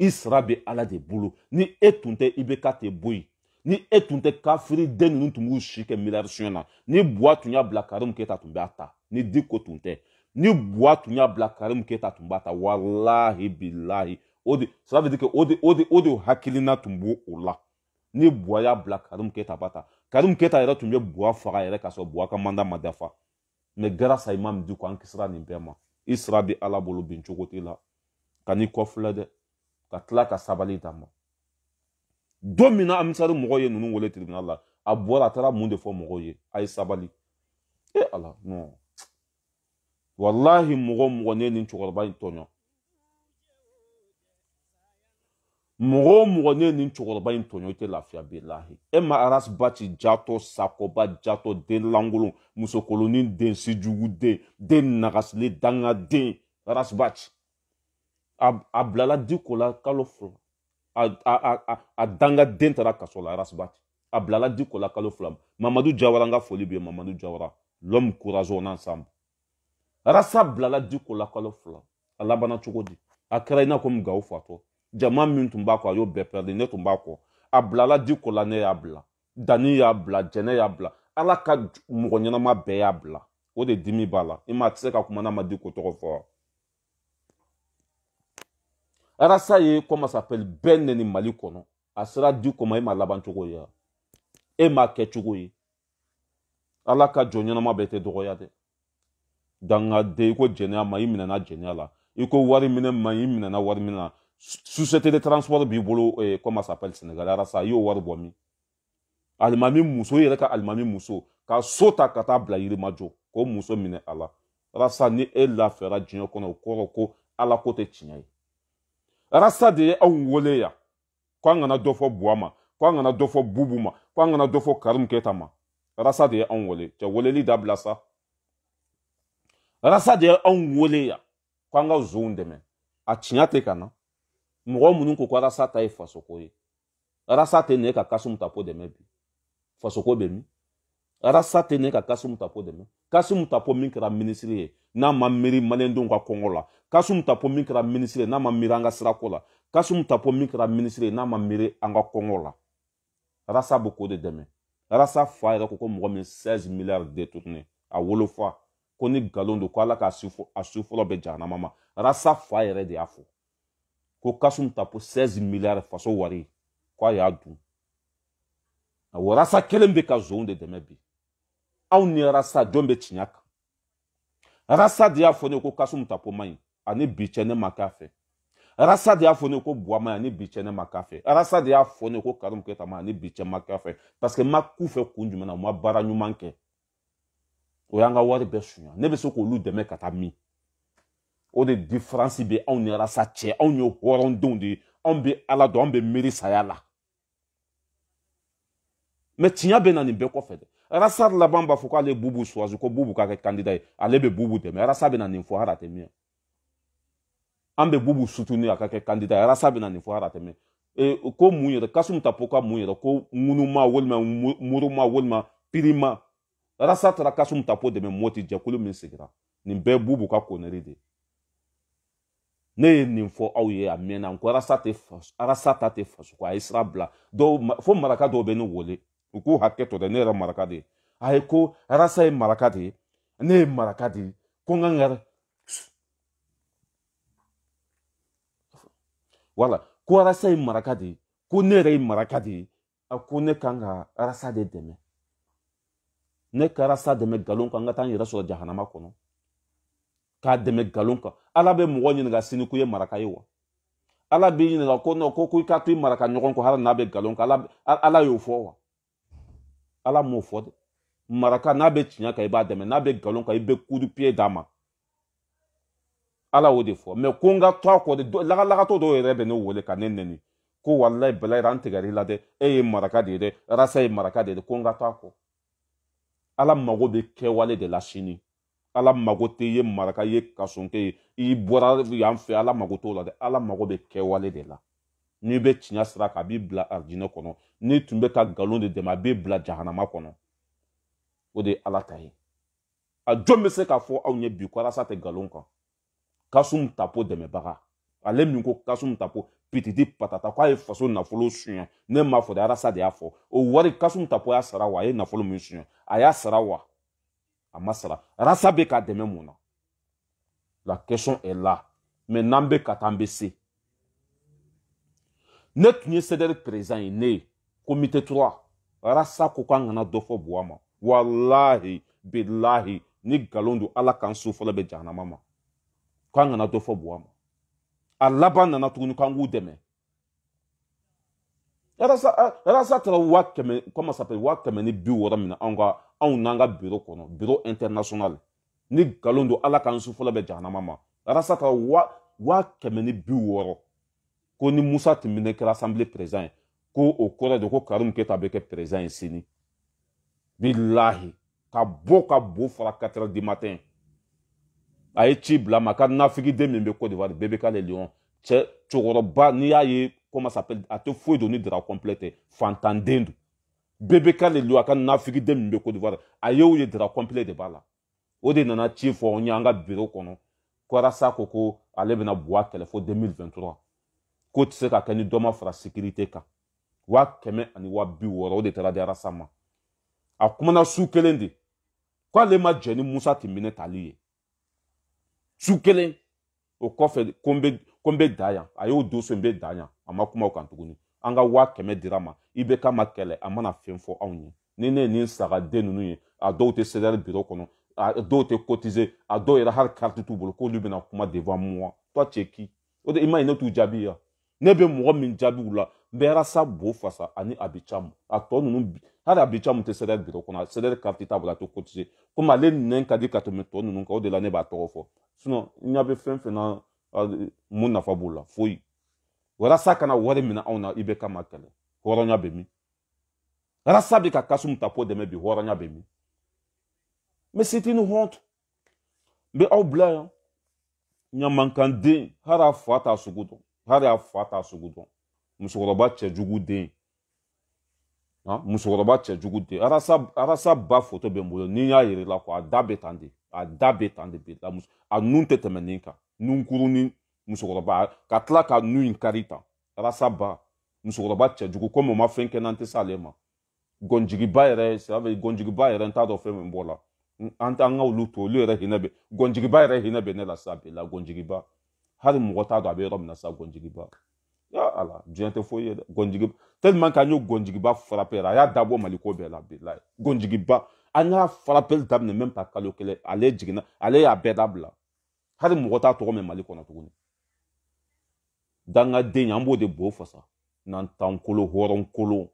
i sara bɛ ala de bolo ni e tun tɛ i bɛ ka tɛ bɔ yen ni e tun tɛ kafiri den ninnu tun b'u si kɛ miliyari suyɛn na ni buwa tun y'a bila karimu keta tun b'a ta ni diko tun tɛ ni buwa tun y'a bila karimu keta tun b'a ta walahi bilahi o de sara bɛ di kɛ o de o de o de hakilina tun b'o o la ni buwa y'a bila karimu keta b'a ta karimu keta yɛrɛ tun bɛ buwa faga yɛrɛ k'a sɔrɔ buwa ka manda ma dafa mɛ grâce à imam diko an kisira nin bɛɛ ma i sara bɛ ala bolo bin cogo t'i la ka n'i kɔfilɛ dɛ ka tila ka sabali tama don min na amisari mɔgɔ ye ninnu wele tribunal la a bɔra a taara mun de fɔ mɔgɔw ye a ye sabali e ala non wallahi mɔgɔ mɔgɔ ne nin cɛkɔrɔba in tɔɲɔ mɔgɔ o mɔgɔ ne nin cɛkɔrɔba in tɔɲɔ i tɛ lafiya bilahi e ma aras bati jatɔ sakɔba jatɔ den lankolon musokolonin den sijugu den den nagasilen danga den aras bati a, a bilala di ko la kalo fila a, a, a, a danga den taara kaso la rasibati a bilala di ko la kalo fila mamadu jawara n ka foli bɛ mamadu jawara l'homme courageux ensemble rasa bilala di ko la kalo fila a labana cogo di a kɛra i n'a komi gawo fatɔ jama min tun b'a kɔ a y'o bɛɛ pɛridi ne tun b'a kɔ a bilala di ko la ne y'a bila dani y'a bila jɛnɛ y'a bila ala ka mɔgɔ ɲɛnama bɛɛ y'a bila o de dimi b'a la i ma a tɛ se ka kuma n'a ma di ko tɔgɔ fɔ wa rasa ye comment s'appelle bɛɛ nɛni mali kɔnɔ a sera di kɔma e ma laban cogo ye e m'a kɛ cogo ye ala ka jɔ ɲɛnama bɛɛ tɛ dɔgɔya dɛ dangaden i ko jɛnɛya ma i minɛna jɛnɛya la i ko wari minɛ ma i minɛna wari minɛ na société de transport b'i bolo eh, comment s'appelle sénégal arasa i y'o wari bɔ min alimami muso i yɛrɛ ka alimami muso ka so ta ka taa bila yirimajɔ k'o muso minɛ a la rasa ni e lafiyara diɲɛ kɔnɔ o kɔrɔ ko ala ko tɛ tiɲɛ ye rasa de ye anw wele ya ko an kana dɔ fɔ buwa ma ko an kana dɔ fɔ bubu ma ko an kana dɔ fɔ karimu keta ma rasa de ye anw wele cɛ weleli dabila sa rasa de ye anw wele ya ko an ka zonw dɛmɛ a tiɲa tɛ ka na mɔgɔ minnu ko ko rasa ta ye fasoko ye rasa tɛ ne ka kasimu tapo dɛmɛ bi fasoko bɛ min rasa tɛ ne ka kasimu tapo dɛmɛ kasimu tapo min kɛra minisiri ye Nan mamiri manen don gwa kongola. Kaso mtapo mikra minisire nan mamiri anga srakola. Kaso mtapo mikra minisire nan mamiri anga kongola. Rasa boko de deme. Rasa fayre koko mwomen sezi milyar de tutne. A wolo fwa. Koni galon do kwa laka asufo lope jahna mama. Rasa fayre de afo. Koko kaso mtapo sezi milyar fwa so wari. Kwa yadu. Rasa kelembe kazo onde deme bi. A wone rasa jombe chinyaka. rasadeɛafoɔ ne ɛkɔ ka so mutapoma yi ane bikyɛ ne Rasa afɛ rasadeɛafoɔ ne ɛkɔ boama yi ane bikyɛ ne maka afɛ rasadeɛafoɔ ne ɛkɔ karom kɛta ma ane bikyɛ maka parce que maku fɛ kun na ma baara ɲuman kɛ o y'an ka wari bɛɛ sunya ne bɛ se k'olu dɛmɛ ka taa min o de diferansi bɛ anw ni rasa cɛ anw ye hɔrɔndenw de ye anw bɛ ala dɔn anw bɛ miiri saya la mɛ tiɲɛ bɛ na nin rasar laban b'a fɔ k'ale bubu suwazu ko bubu ka kɛ kandida ye ale bɛ bubu dɛmɛ rasa bɛ na nin fɔ hali a tɛ min an bɛ bubu sutuni a ka kɛ kandida ye rasa bɛ na nin fɔ hali a tɛ min e ko mun yɛrɛ kasum tapo ka mun yɛrɛ ko ŋunuma walima muruma walima pirima rasa taara kasum tapo dɛmɛ mɔti jɛkulu min sigira nin bɛɛ bubu ka konɛri de ne ye nin fɔ aw ye a mɛnna n ko rasa tɛ faso rasa ta tɛ faso ko a ye sira bila dɔw fo maraka dɔw bɛ ne wele u k'u hakɛ to maraka de a rasa maraka de ne maraka de ye wala ko rasa maraka de ye ko maraka de ye ne kan ka rasa de dɛmɛ ne ka rasa dɛmɛ nkalon ka taa n yɛrɛ sɔrɔ jahanama kɔnɔ k'a dɛmɛ nkalon kan ala bɛ mɔgɔ ɲininka sini k'u ye maraka ye wa ala b'i ɲininka ko ko ko i ka to i maraka ɲɔgɔn kɔ hali n'a bɛ nkalon kan ala y'o fɔ wa ala m'o fɔ dɛ maraka n'a bɛ tiɲɛ kan i b'a dɛmɛ n'a bɛ nkalon kan i bɛ kudupiye d'a ma ala y'o de fɔ mɛ ko n ka to a kɔ de lagalagatɔ dɔw yɛrɛ bɛ ne wele ka ne nɛni ko walayi balayira n tigɛr'i la dɛ e ye maraka de ye dɛ rasa ye maraka de ye dɛ ko n ka to a kɔ ala mago bɛ kɛwale de la sini ala mago tɛ i ye maraka ye kasonkɛ ye i bɔra yan fɛ ala mago t'o la dɛ ala mago bɛ kɛwale de la n'i bɛ tiɲɛ sira kan a b'i bila arijinɛ kɔnɔ n'i tun bɛ ka nkalon de dɛmɛ a b'i bila jahanama kɔnɔ o de ye ala ta ye a jɔn bɛ se k'a fɔ aw ye bi ko alasa tɛ nkalon kan kasum tapo dɛmɛbaga ale min ko kasum tapo pitidi patata k'a ye faso nafolo suɲɛ ne m'a fɔ de alasa de y'a fɔ o wari kasum tapo y'a sara wa a ye nafolo min suɲɛ a y'a sara wa a ma sara alasa bɛ k'a dɛmɛ mun na la question est là mais n'an bɛ ka taa an bɛ se. ne tun ye sedɛri perezan ye ne ye komite tura rasa ko k'an kana dɔ fɔ buwa ma walahi bilahi ni galon don ala k'an so fɔlɔ bɛ jahanama ma k'an kana dɔ fɔ buwa ma a laban nana tuguni k'an k'u dɛmɛ rasa taara wa kɛmɛ kɔma sapɛ wa kɛmɛ ni bi wɔɔrɔ min na anw ka anw n'an ka biro kɔnɔ biro international ni galon don ala k'an so fɔlɔ bɛ jahanama ma rasa taara wa kɛmɛ ni bi wɔɔrɔ ko ni musa tun bɛ kɛ assemblée président ye ko o kɔrɔ de ko karim keta bɛ kɛ président ye sini bilahi ka bɔ ka bo fara 4 heures du matin a ye ci bila ma ka nafigiden min bɛ cote d'ivoire bɛɛ bɛ k'ale lion cɛ cɛkɔrɔba n'i y'a ye comment s'appelle a tɛ foyi don ni dara complète tɛ fantanden don bɛɛ bɛ k'ale lion a ka nafigiden min bɛ cote d'ivoire a y'o ye dara complète de b'a la o de nana ci fɔ an ye an ka bureau kɔnɔ ko arasa ko ko ale bɛna bɔ a kɛlɛ fo 2023 ko tɛ se ka kɛ ni dɔ ma fara sekirite kan waa kɛmɛ ani waa bi wɔɔrɔ o de taara di arasa ma a kumana su kelen de k'ale ma jɛ ni musa ti minɛ tali ye su kelen o kɔfɛ ko n bɛ ko n bɛ da yan a y'o don so n bɛ da yan a ma kuma o kan tuguni an ka waa kɛmɛ dira ma i bɛ k'a ma kɛlɛ a mana fɛn fɔ anw ye ni ne ye nin saga den ninnu ye a dɔw tɛ sedari biro kɔnɔ a dɔw tɛ kotize a dɔw yɛrɛ hali kariti t'u bolo k'olu bɛna kuma devant moi toi tu es qui o de i ma ye ne t'u jaabi yan. ne bɛ mɔgɔ min jaabi u la n bɛ arasa bo fasa ani abicamu a tɔ ninnu hali abicamu tɛ sɛdɛri biro kɔnɔ sɛdɛri kariti t'a bolo a tɛ kotise komi ale nɛn ka di ka tɛmɛ tɔ ninnu kan o de la ne b'a tɔgɔ fɔ sinɔn n ɲa bɛ fɛn fɛn na mun nafa b'o la foyi walasa kana wari minɛ anw na i bɛ kama kɛlɛ hɔrɔnya bɛ min rasa bɛ ka kasimu ta po dɛmɛ bi hɔrɔnya bɛ min mɛ sitini hɔnt n bɛ aw bila yan ɲamankaden hali a fa t'a sugu dɔn hali a fa t'a sugu dɔn musokɔrɔba cɛjugu den musokɔrɔba cɛjugu den arasa arasa ba foto bɛ n bolo ni n y'a yɛrɛ la kɔ a da bɛ tan de a da bɛ tan de bɛ la a nun tɛ tɛmɛ nin kan nunkurunin musokɔrɔba ka tila ka nun in kari tan arasa ba musokɔrɔba cɛjugu komi o ma fɛn kɛ n'an tɛ s'ale ma gɔnjigiba yɛrɛ sɛbɛ gɔnjigiba yɛrɛ n t'a dɔn fɛn min bɔ la an t'an ka olu to olu yɛrɛ hinɛ bɛ gɔnjigiba yɛrɛ hinɛ bɛ ne la sisan bi la gɔnjigiba hali mɔgɔ t'a dɔn a bɛ yɔrɔ min na sisan gɔnjigiba ya ala diɲɛ tɛ foyi ye dɛ gɔnjigi tellement k'an ye gɔnjigiba frappé a y'a dabɔ mali ko bɛɛ la bilayi gɔnjigiba an y'a frappeli daminɛ même pas kalo kelen ale jiginna ale y'a bɛɛ dabila hali mɔgɔ t'a tɔgɔ mɛn mali kɔnɔ tuguni dangaden an b'o de bo fasa n'an t'an kolo hɔrɔn kolon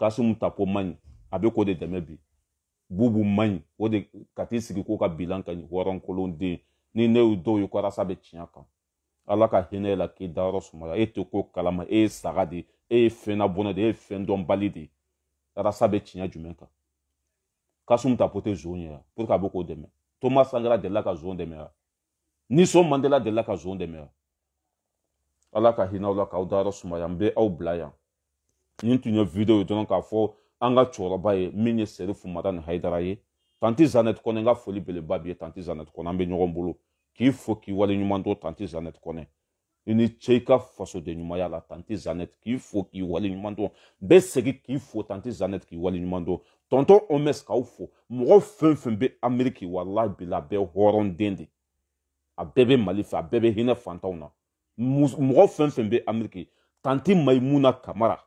kasimu tapo man ɲi a bɛ k'o de dɛmɛ bi bubu man ɲi o de ka t'i sigi ko ka bilan ka ɲi hɔrɔn kolon den ni ne y'o dɔw ye ko arasa bɛ tiɲɛ kan ala ka hinɛ la k'i dayɔrɔ sumaya e tɛ ko kalama e ye saga de e ye fɛn nabɔnɛ de e ye fɛn dɔnbali de rasa bɛ tiɲɛ jumɛn kan kasum ta pote zon ye pour que a be k'o dɛmɛ toma sangara delila ka zon dɛmɛ niso mandela delila ka zon dɛmɛ ala ka hinaw la k'aw dayɔrɔ sumaya n be aw bila yan nin tun ye video ye dɔrɔn k'a fɔ an ka cɛkɔrɔba ye min ye sɛri fumata ni haidara ye tanti zanet kɔnɛ n ka foli beleba bi ye tanti zanet kɔnɛ an be ɲɔgɔn bolo k'i fo k'i waleɲuman dɔn tanti zanɛti kɔnɛ i ni ce i ka fasodenɲumanya la tanti zanɛti k'i fo k'i waleɲuman dɔn bɛɛ segi k'i fo tanti zanɛti k'i waleɲuman dɔn tɔntɔn omes k'aw fo mɔgɔ fɛn fɛn bɛ ameriki wala bila a bɛɛ hɔrɔnden de a bɛɛ bɛ mali fɛ a bɛɛ bɛ hinɛ fantanw na mɔgɔ fɛn fɛn bɛ ameriki tanti maimuna kamara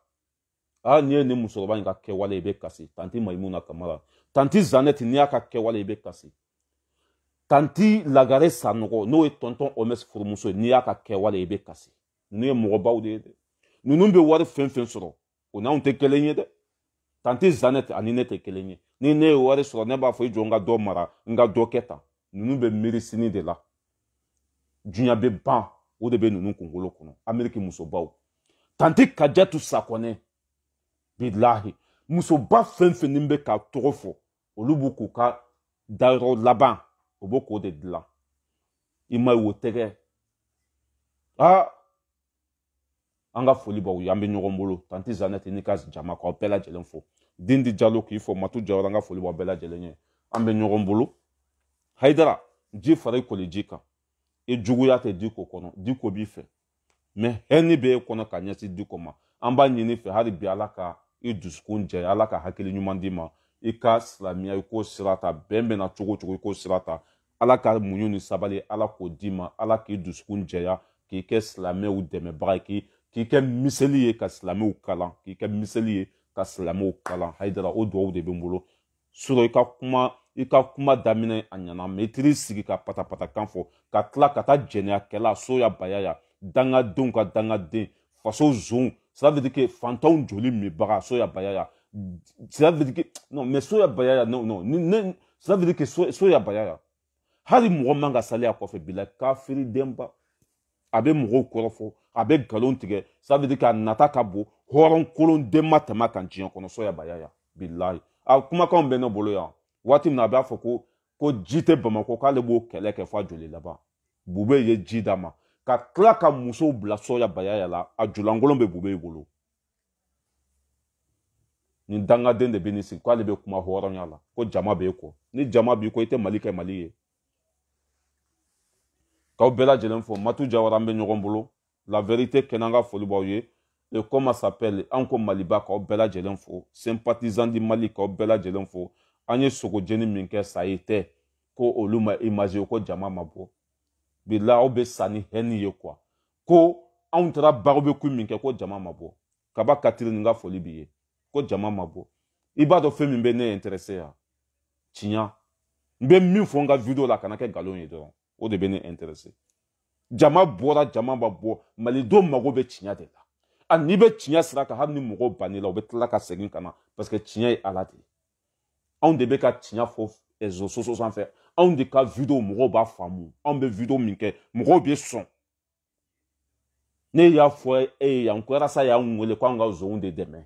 aa ni ye nin musokɔrɔba in ka kɛwale i bɛ kasi tanti maimuna kamara tanti zanɛti n'i y'a ka kɛwale i bɛ kasi tanti lagare sanɔgɔ n'o ye tɔntɔn ɔmɛs furumuso n'i y'a ka kɛwale i bɛ kasi n'u ye mɔgɔbaw de ye dɛ ninnu bɛ wari fɛn fɛn sɔrɔ o n'anw tɛ kelen ye dɛ tanti zanɛ ani ne tɛ kelen ye ni ne ye wari sɔrɔ ne b'a fɔ i jɔ n ka dɔ mara n ka dɔ kɛ tan ninnu bɛ miiri sini de la diɲɛ bɛ ban o de bɛ ninnu kunkolo kɔnɔ ameriki musobaw tanti kajatu sakɔnɛ bilahi musoba fɛn fɛn ni bɛ k'a tɔgɔ fɔ olu b'u k'u ka dayɔrɔ laban o b'o k'o de dilan i ma ye o tɛgɛ aa an ka foli b'aw ye an bɛ ɲɔgɔn bolo tanti zanɛti n'i ka jama k'aw bɛɛ lajɛlen fo den di jalo k'i fo matu jawara an ka foli b'aw bɛɛ lajɛlen ye an bɛ ɲɔgɔn bolo hayidara ji fara i koli ji kan i juguya tɛ diko kɔnɔ diko b'i fɛ mɛ hɛni bɛ e kɔnɔ ka ɲɛsin diko ma an b'a ɲini fɛ hali bi ala ka i dusukun jɛ ala ka hakili ɲuman d'i ma i ka silamɛya i k'o sira ta bɛn bɛna cogo cogo i k'o sira ta ala ka muɲu ni sabali ala k'o d'i ma ala k'i dusukun jɛya k'i kɛ silamɛw dɛmɛbaga k'i k'i kɛ miseli ye ka silamɛw kalan k'i kɛ miseli ye ka silamɛw kalan hayidara o duwawu de bɛ n bolo surɔ i ka kuma i ka kuma daminɛ a ɲɛna mɛ i t'i sigi ka patapata kan fɔ ka tila ka taa jɛnɛyakɛla so ya baya ya dangadenw ka dangaden faso zonw sirafidike fantanw joli minbaga so ya baya ya sirafidike non mɛ so ya baya ya non non ne sirafidike so ya baya ya hali mɔgɔ man ka sali a kɔfɛ bila kafiri denba a bɛ mɔgɔw kɔrɔfɔ a bɛ nkalon tigɛ sadiri ka nata ka bon hɔrɔn kolon denma tɛma kan diɲɛ kɔnɔ sɔyabaya ya bilahi a kumakanw bɛ ne bolo yan waati min na a b'a fɔ ko ko ji tɛ bamakɔ k'ale b'o kɛlɛ kɛ f'a joli laban bube ye ji d'a ma ka tila ka musow bila sɔyabaya ya la a jolankolon bɛ bube bolo nin dangaden de bɛ nin sigi k'ale bɛ kuma hɔrɔnya la ko jama b'e kɔ ni jama b'i kɔ i tɛ mali kɛ mali ye k'aw bɛɛ lajɛlen fo matu jawara an bɛ ɲɔgɔn bolo la vérité kɛnɛ an ka foli b'aw ye le koma s'appelle an ko maliba k'aw bɛɛ lajɛlen fo sympathisant di mali k'aw bɛɛ lajɛlen fo an ye sogojeni min kɛ sa ye tɛ ko olu ma image ko jama ma bɔ bila aw bɛ sa ni hɛni ye kuwa ko anw taara baw bɛ ku min kɛ ko jama ma bɔ kaba katiri nin ka foli b'i ye ko jama ma bɔ i b'a dɔn fɛn min bɛ ne intéressé ya tiɲa n bɛ min fɔ n ka video la kana kɛ nkalon ye dɔrɔn o de bɛ ne interese jama bɔra jama ma bɔ malidenw mago bɛ tiɲɛ de la a n'i bɛ tiɲɛ sira kan hali ni mɔgɔw bann'i la u bɛ tila ka segin ka na parce que tiɲɛ ye ala de ye anw de bɛ ka tiɲɛ fɔ réseau sociaux sanfɛ anw de ka video mɔgɔw b'a faamu anw bɛ video min kɛ mɔgɔw bɛ sɔn ne y'a fɔ e ye yan ko arasa y'an wele ko an ka zonw de dɛmɛ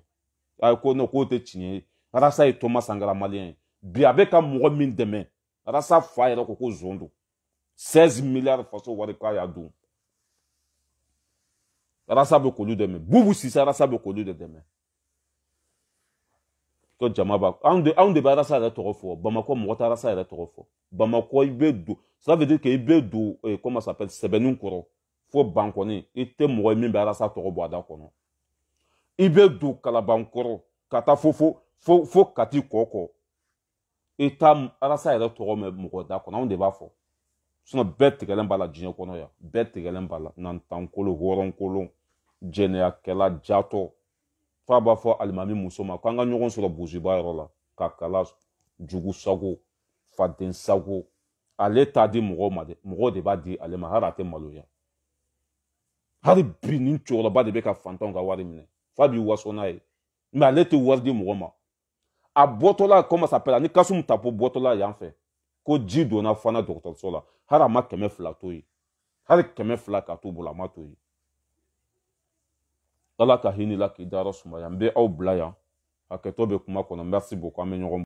ayi ko non k'o tɛ tiɲɛ ye arasa ye tɔma sangara maliyɛn ye bi a bɛ ka mɔgɔ min dɛmɛ arasa fa yɛrɛ ko ko zon don 16 milliards faso wari k'a y'a dun rasa bɛ k'olu dɛmɛ bubu sisa rasa bɛ k'olu de dɛmɛ ko jama b'a anw de anw de bɛ rasa yɛrɛ tɔgɔ fɔ bamakɔ mɔgɔ tɛ rasa yɛrɛ tɔgɔ fɔ bamakɔ i bɛ don ça veut dire que i bɛ don eh, comment ça s'appelle sɛbɛnni kɔrɔ fo ban kɔni i tɛ mɔgɔ ye min bɛ rasa tɔgɔ bɔ a da kɔnɔ i bɛ don kalaban kɔrɔ ka taa fo fo fo fo kati kɔ kɔ i t'a rasa yɛrɛ tɔgɔ mɛn mɔgɔ da kɔnɔ anw de b'a fɔ bɛɛ tigɛlen b'a la diɲɛ kɔnɔ yan bɛɛ tigɛlen b'a la nantankolo hɔrɔnkolon jɛnɛyakɛla jatɔ f'a b'a fɔ alimami muso ma k'an ka ɲɔgɔn sɔrɔ burusiba yɔrɔ la ka kala jugu sago faden sago ale t'a di mɔgɔw ma dɛ mɔgɔw de b'a di ale ma hali a tɛ maloya hali bi nin cɛkɔrɔba de bɛ ka fantanw ka wari minɛ f'a b'i waso n'a ye mɛ ale tɛ wari di mɔgɔ ma a bɔtɔla comment s'appelle ani tapo bɔtɔla yan fɛ ko ji donna fana dɔgɔtɔrɔso la hali ama ma kɛmɛ fila to ye hali kɛmɛ fila ka t'u bolo a ma to ye ala ka hinɛ la k'i dayɔrɔ sumaya n bɛ aw bila yan hakɛtɔ bɛ kuma kɔnɔ merci beaucoup an bɛ ɲɔgɔn